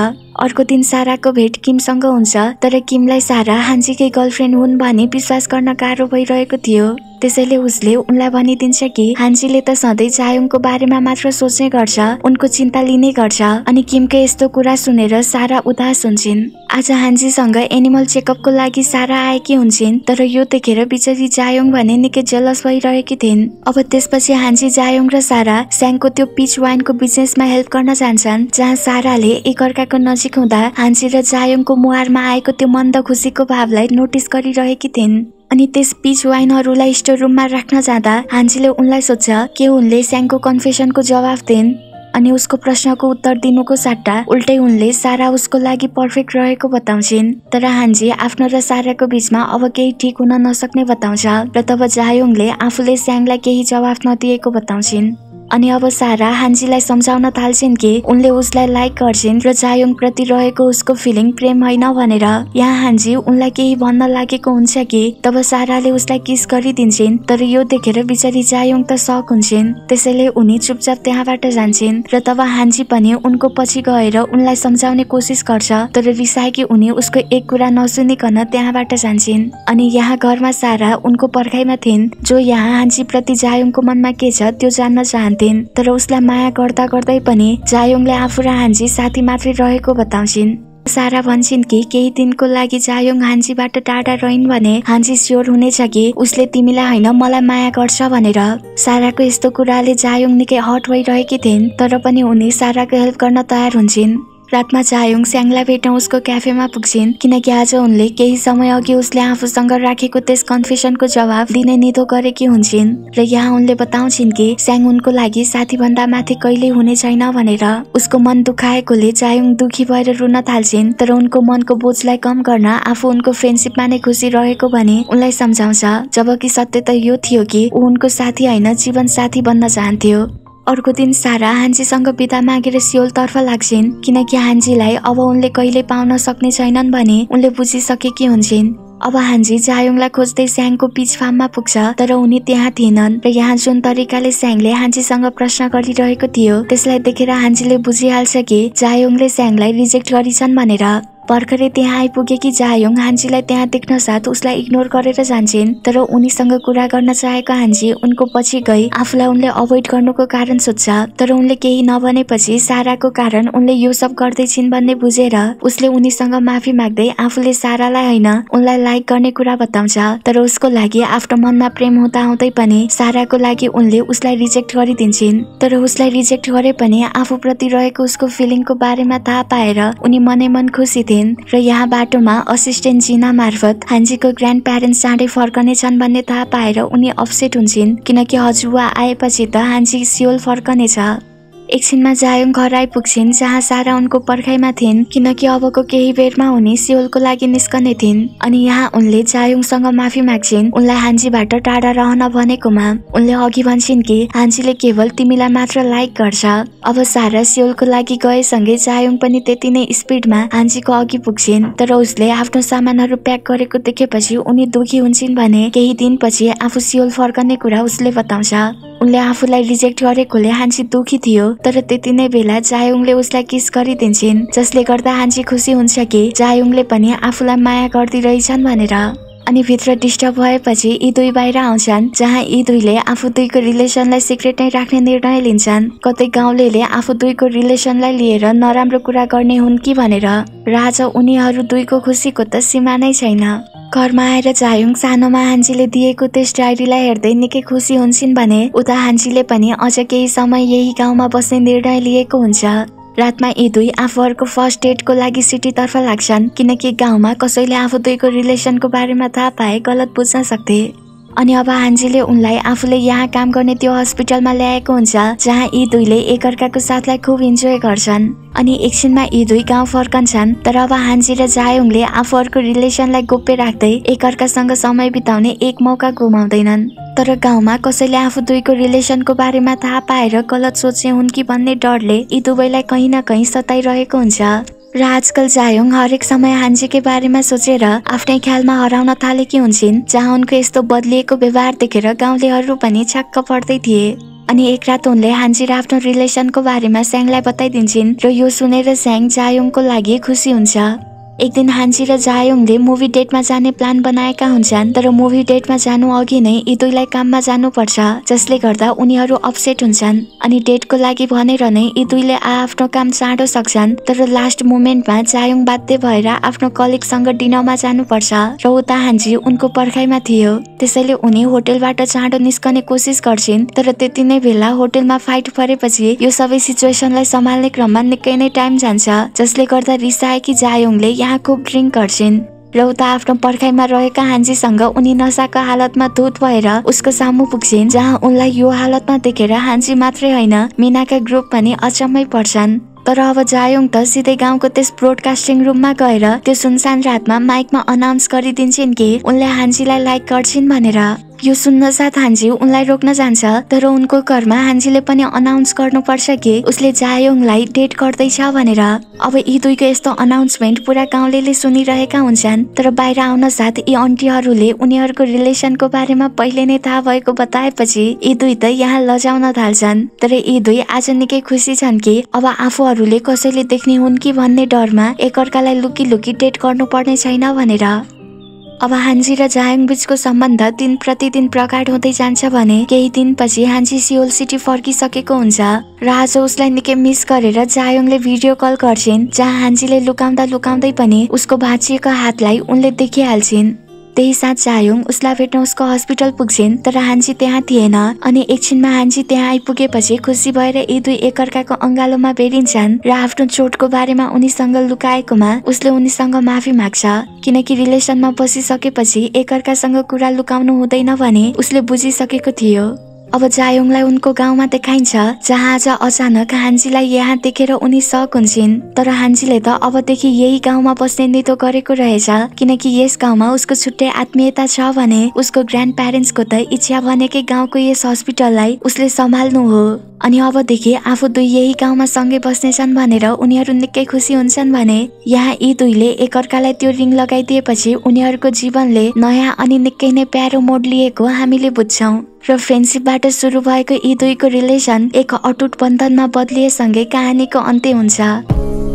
A: अर्को दिन साराको भेट किमसँग हुन्छ तर किमलाई सारा हान्सीकै गर्लफ्रेन्ड हुन् भने विश्वास गर्न गाह्रो भइरहेको थियो त्यसैले उसले उनलाई भनिदिन्छ कि हान्सीले त सधैँ चायोङको बारेमा मात्र सोच्ने गर्छ उनको चिन्ता लिने गर्छ अनि किमकै यस्तो कुरा सुनेर सारा उदास हुन्छन् आज हान्जीसँग एनिमल चेकअपको लागि सारा आएकी हुन्छन् तर यो त देखेर बिचरी जायोङ भने निकै जलस भइरहेकी थिइन् अब त्यसपछि हान्जी जायोङ र सारा स्याङको त्यो पिच वाइनको बिजनेसमा हेल्प गर्न जान्छन् जहाँ साराले एकअर्काको नजिक हुँदा हान्जी र जायोङको मुहारमा आएको त्यो मन्द खुसीको भावलाई नोटिस गरिरहेकी थिइन् अनि त्यस पिच वाइनहरूलाई स्टोर रुममा राख्न जाँदा हान्जीले उनलाई सोध्छ के उनले स्याङको कन्फेसनको जवाफ दिन् अनि उसको प्रश्नको उत्तर दिनुको सट्टा उल्टै उनले सारा उसको लागि पर्फेक्ट रहेको बताउँछिन् तर हान्जी आफ्नो र साराको बिचमा अब केही ठिक हुन नसक्ने बताउँछ र तब जायोङले आफूले स्याङलाई केही जवाफ नदिएको बताउँछिन् अनि अब सारा हान्जीलाई सम्झाउन थाल्छिन् कि उनले उसलाई लाइक गर्छिन् र जायोङ प्रति रहेको उसको फिलिङ प्रेम होइन भनेर यहाँ हान्जी उनलाई केही भन्न लागेको हुन्छ कि तब साराले उसलाई किस गरिदिन्छन् तर यो देखेर बिचारी जायोङ त सक हुन्छन् त्यसैले उनी चुपचाप त्यहाँबाट जान्छन् र तब हान्जी पनि उनको पछि गएर उनलाई सम्झाउने कोसिस गर्छ तर रिसाएकी उनी उसको एक कुरा नसुनिकन त्यहाँबाट जान्छन् अनि यहाँ घरमा सारा उनको पर्खाइमा थिइन् जो यहाँ हान्जी प्रति जायोङको मनमा के छ त्यो जान्न चाहन्छ दिन तर उसलाई माया गर्दा गर्दै पनि जायोङले आफू र हान्जी साथी मात्रै रहेको बताउँछिन् सारा भन्छन् कि केही दिनको लागि जायोङ हान्जीबाट टाढा रहन् भने हान्जी स्योर हुनेछ कि उसले तिमीलाई होइन मलाई माया गर्छ भनेर साराको यस्तो कुराले जायोङ निकै हट भइरहेकी थिइन् तर पनि उनी साराको हेल्प गर्न तयार हुन्छन् रातमा जायोङ स्याङलाई भेट्न उसको क्याफेमा पुग्छिन् किनकि आज उनले केही समय अघि उसले आफूसँग राखेको त्यस कन्फेसनको जवाब दिने निधो गरेकी हुन्छन् र यहाँ उनले बताउँछिन् कि स्याङ उनको लागि साथीभन्दा माथि कहिले हुने छैन भनेर उसको मन दुखाएकोले जायुङ दुखी भएर रुन थाल्छिन् तर उनको मनको बोझलाई कम गर्न आफू उनको फ्रेन्डसिपमा नै खुसी रहेको भने उनलाई सम्झाउँछ जबकि सत्य त यो थियो कि ऊ उनको साथी होइन जीवन साथी बन्न चाहन्थ्यो अर्को दिन सारा हान्जीसँग बिदा मागेर सियोलतर्फ लाग्छिन् किनकि हान्जीलाई अब उनले कहिले पाउन सक्ने छैनन् भने उनले बुझिसकेकी हुन्छन् अब हान्जी जायोङलाई खोज्दै स्याङको पिच फार्ममा पुग्छ तर उनी त्यहाँ थिएनन् र यहाँ जुन तरिकाले स्याङले हान्जीसँग प्रश्न गरिरहेको थियो त्यसलाई देखेर हान्जीले बुझिहाल्छ कि जायोङले स्याङलाई रिजेक्ट गरिछन् भनेर भर्खरै त्यहाँ आइपुगेकी जायोङ हान्जीलाई त्यहाँ देख्न साथ उसलाई इग्नोर गरेर जान्छन् तर उनीसँग कुरा गर्न चाहेको हान्जी उनको पछि गई आफूलाई उनले अभोइड गर्नुको कारण सोध्छ तर उनले केही नभनेपछि साराको कारण उनले यो सब गर्दैछिन् भन्ने बुझेर उसले उनीसँग माफी माग्दै आफूले सारालाई होइन उनलाई लाइक गर्ने कुरा बताउँछ तर उसको लागि आफ्नो मनमा प्रेम हुँदा हुँदै पनि साराको लागि उनले उसलाई रिजेक्ट गरिदिन्छन् तर उसलाई रिजेक्ट गरे पनि आफूप्रति रहेको उसको फिलिङको बारेमा थाहा पाएर उनी मनै मन खुसी थिए दिन र यहाँ बाटोमा असिस्टेन्ट जिना मार्फत हान्जीको ग्रान्ड प्यारेन्ट्स चाँडै छन् भन्ने थाहा पाएर उनी अपसेट हुन्छन् किनकि हजुवा आएपछि त हान्जी सियोल फर्कनेछ एकछिनमा जायोङ घर आइपुग्छिन् जहाँ सारा उनको पर्खाइमा थिइन् किनकि अबको केही बेरमा उनी सियोलको लागि निस्कने थिइन् अनि यहाँ उनले जायोङसँग माफी माग्छिन् उनलाई हान्जीबाट टाढा रहन भनेकोमा उनले अघि भन्छन् कि हान्जीले केवल तिमीलाई मात्र लाइक गर्छ अब सारा सियोलको लागि गएसँगै जायोङ पनि त्यति नै स्पिडमा हान्जीको अघि पुग्छिन् तर उसले आफ्नो सामानहरू प्याक गरेको देखेपछि उनी दुखी हुन्छन् भने केही दिनपछि आफू सियोल फर्कने कुरा उसले बताउँछ उनले आफूलाई रिजेक्ट गरेकोले हान्जी दुखी थियो तर त्यति नै बेला जायुङले उसलाई किस गरिदिन्छन् जसले गर्दा हान्जी खुसी हुन्छ कि जायुङले पनि आफूलाई माया गरिदिरहेछन् भनेर अनि भित्र डिस्टर्ब भएपछि यी दुई बाहिर आउँछन् जहाँ यी दुईले आफू दुईको रिलेसनलाई सिक्रेट नै राख्ने निर्णय लिन्छन् कतै गाउँले आफू दुईको रिलेसनलाई लिएर नराम्रो कुरा गर्ने हुन् कि भनेर राजा आज उनीहरू दुईको खुसीको त सीमा नै छैन घरमा आएर झायुङ सानोमा हान्जीले दिएको त्यस डायरीलाई हेर्दै निकै खुसी हुन्छन् भने उता हान्जीले पनि अझ केही समय यही गाउँमा बस्ने निर्णय लिएको हुन्छ रातमा यी दुई आफूहरूको फर्स्ट डेटको लागि सिटीतर्फ लाग्छन् किनकि गाउँमा कसैले आफू दुईको रिलेसनको बारेमा थाहा पाए गलत बुझ्न सक्थे अनि अब हान्जीले उनलाई आफूले यहाँ काम गर्ने त्यो हस्पिटलमा ल्याएको हुन्छ जहाँ यी दुईले एकअर्काको साथलाई खुब इन्जोय गर्छन् अनि एकछिनमा यी दुई गाउँ फर्कन्छन् तर अब हान्जी र जायोङले आफूहरूको रिलेसनलाई गोप्य राख्दै एकअर्कासँग समय बिताउने एक मौका गुमाउँदैनन् तर गाउँमा कसैले आफू दुईको रिलेसनको बारेमा थाहा पाएर गलत सोचे हुन् कि भन्ने डरले यी दुवैलाई कहीँ न कहीँ सताइरहेको हुन्छ र आजकल जायुङ हरेक समय हान्जीकै बारेमा सोचेर आफ्नै ख्यालमा हराउन थालेकी हुन्छन् जहाँ उनको यस्तो बदलिएको व्यवहार देखेर गाउँलेहरू पनि छक्क पर्दै थिए अनि एक रात उनले हान्जी र आफ्नो रिलेसनको बारेमा स्याङलाई बताइदिन्छन् र यो सुनेर स्याङ जायुङको लागि खुसी हुन्छ एक दिन हान्जी र जायोङले मुभी डेटमा जाने प्लान बनाएका हुन्छन् तर मुभी डेटमा जानु अघि नै यी दुईलाई काममा जानुपर्छ जसले गर्दा उनीहरू अपसेट हुन्छन् अनि डेटको लागि भनेर नै यी दुईले आफ्नो काम चाँडो सक्छन् तर लास्ट मोमेन्टमा जायोङ बाध्य भएर आफ्नो कलिगसँग डिनरमा जानुपर्छ र उता हान्जी उनको पर्खाइमा थियो त्यसैले उनी होटेलबाट चाँडो निस्कने कोसिस गर्छिन् तर त्यति नै बेला होटेलमा फाइट परेपछि यो सबै सिचुएसनलाई सम्हाल्ने क्रममा निकै नै टाइम जान्छ जसले गर्दा रिसाएकी जायोङले यहाँ ड्रिङ्क गर्छिन् र उता आफ्नो पर्खाइमा रहेका हान्जीसँग उनी नसाको हालतमा धुत भएर उसको सामु पुग्छिन् जहाँ उनलाई यो हालतमा देखेर हान्जी मात्रै होइन मिनाका ग्रुप पनि अचम्मै पर्छन् तर अब जायोङ त सिधै गाउँको त्यस ब्रोडकास्टिङ रुममा गएर त्यो सुनसान रातमा माइकमा अनाउन्स गरिदिन्छन् कि उनले हान्जीलाई लाइक गर्छिन् भनेर यो साथ हान्जी उनलाई रोक्न जान्छ तर उनको घरमा हान्जीले पनि अनाउन्स गर्नुपर्छ कि उसले जायोङलाई डेट गर्दैछ भनेर अब यी दुईको यस्तो अनाउन्समेन्ट पुरा गाउँले सुनिरहेका हुन्छन् तर बाहिर आउन साथ यी अन्टीहरूले उनीहरूको रिलेसनको बारेमा पहिले नै थाहा भएको बताएपछि यी दुई त यहाँ लजाउन थाल्छन् तर यी दुई आज निकै खुसी छन् कि अब आफूहरूले कसैले देख्ने हुन् कि भन्ने डरमा एकअर्कालाई लुकी लुकी डेट गर्नुपर्ने छैन भनेर अब हान्जी र जायाङ बीचको सम्बन्ध दिन प्रतिदिन प्रगाड हुँदै जान्छ भने केही दिनपछि हान्जी सियोल सिटी फर्किसकेको हुन्छ र आज उसलाई निकै मिस गरेर जायोङले भिडियो कल गर्छिन् जहाँ हान्जीले लुकाउँदा लुकाउँदै पनि उसको भाँचिएको हातलाई उनले देखिहाल्छिन् त्यही साथ चाह्यौँ उसलाई भेट्न उसको हस्पिटल पुग्छिन् तर हान्जी त्यहाँ थिएन अनि एकछिनमा हान्जी त्यहाँ आइपुगेपछि खुसी भएर यी दुई एकअर्काको अङ्गालोमा भेटिन्छन् र आफ्नो चोटको बारेमा उनीसँग लुकाएकोमा उसले उनीसँग माफी माग्छ किनकि रिलेसनमा बसिसकेपछि एकअर्कासँग कुरा लुकाउनु हुँदैन भने उसले बुझिसकेको थियो अब जायोङलाई उनको गाउँमा देखाइन्छ जहाँ आज अचानक हान्जीलाई यहाँ देखेर उनी सक हुन्छन् तर हान्जीले त अबदेखि यही गाउँमा बस्ने नितो गरेको रहेछ किनकि यस गाउँमा उसको छुट्टै आत्मीयता छ भने उसको ग्रान्ड प्यारेन्ट्सको त इच्छा भनेकै गाउँको यस हस्पिटललाई उसले सम्हाल्नु हो अनि अबदेखि आफू दुई यही गाउँमा सँगै बस्नेछन् भनेर उनीहरू निकै खुसी हुन्छन् भने यहाँ यी दुईले एकअर्कालाई त्यो रिङ लगाइदिएपछि उनीहरूको जीवनले नयाँ अनि निकै नै प्यारो मोड लिएको हामीले बुझ्छौँ र फ्रेन्डसिपबाट सुरु भएको यी दुईको रिलेसन एक अटुट बन्धनमा बदलिएसँगै कहानीको अन्त्य हुन्छ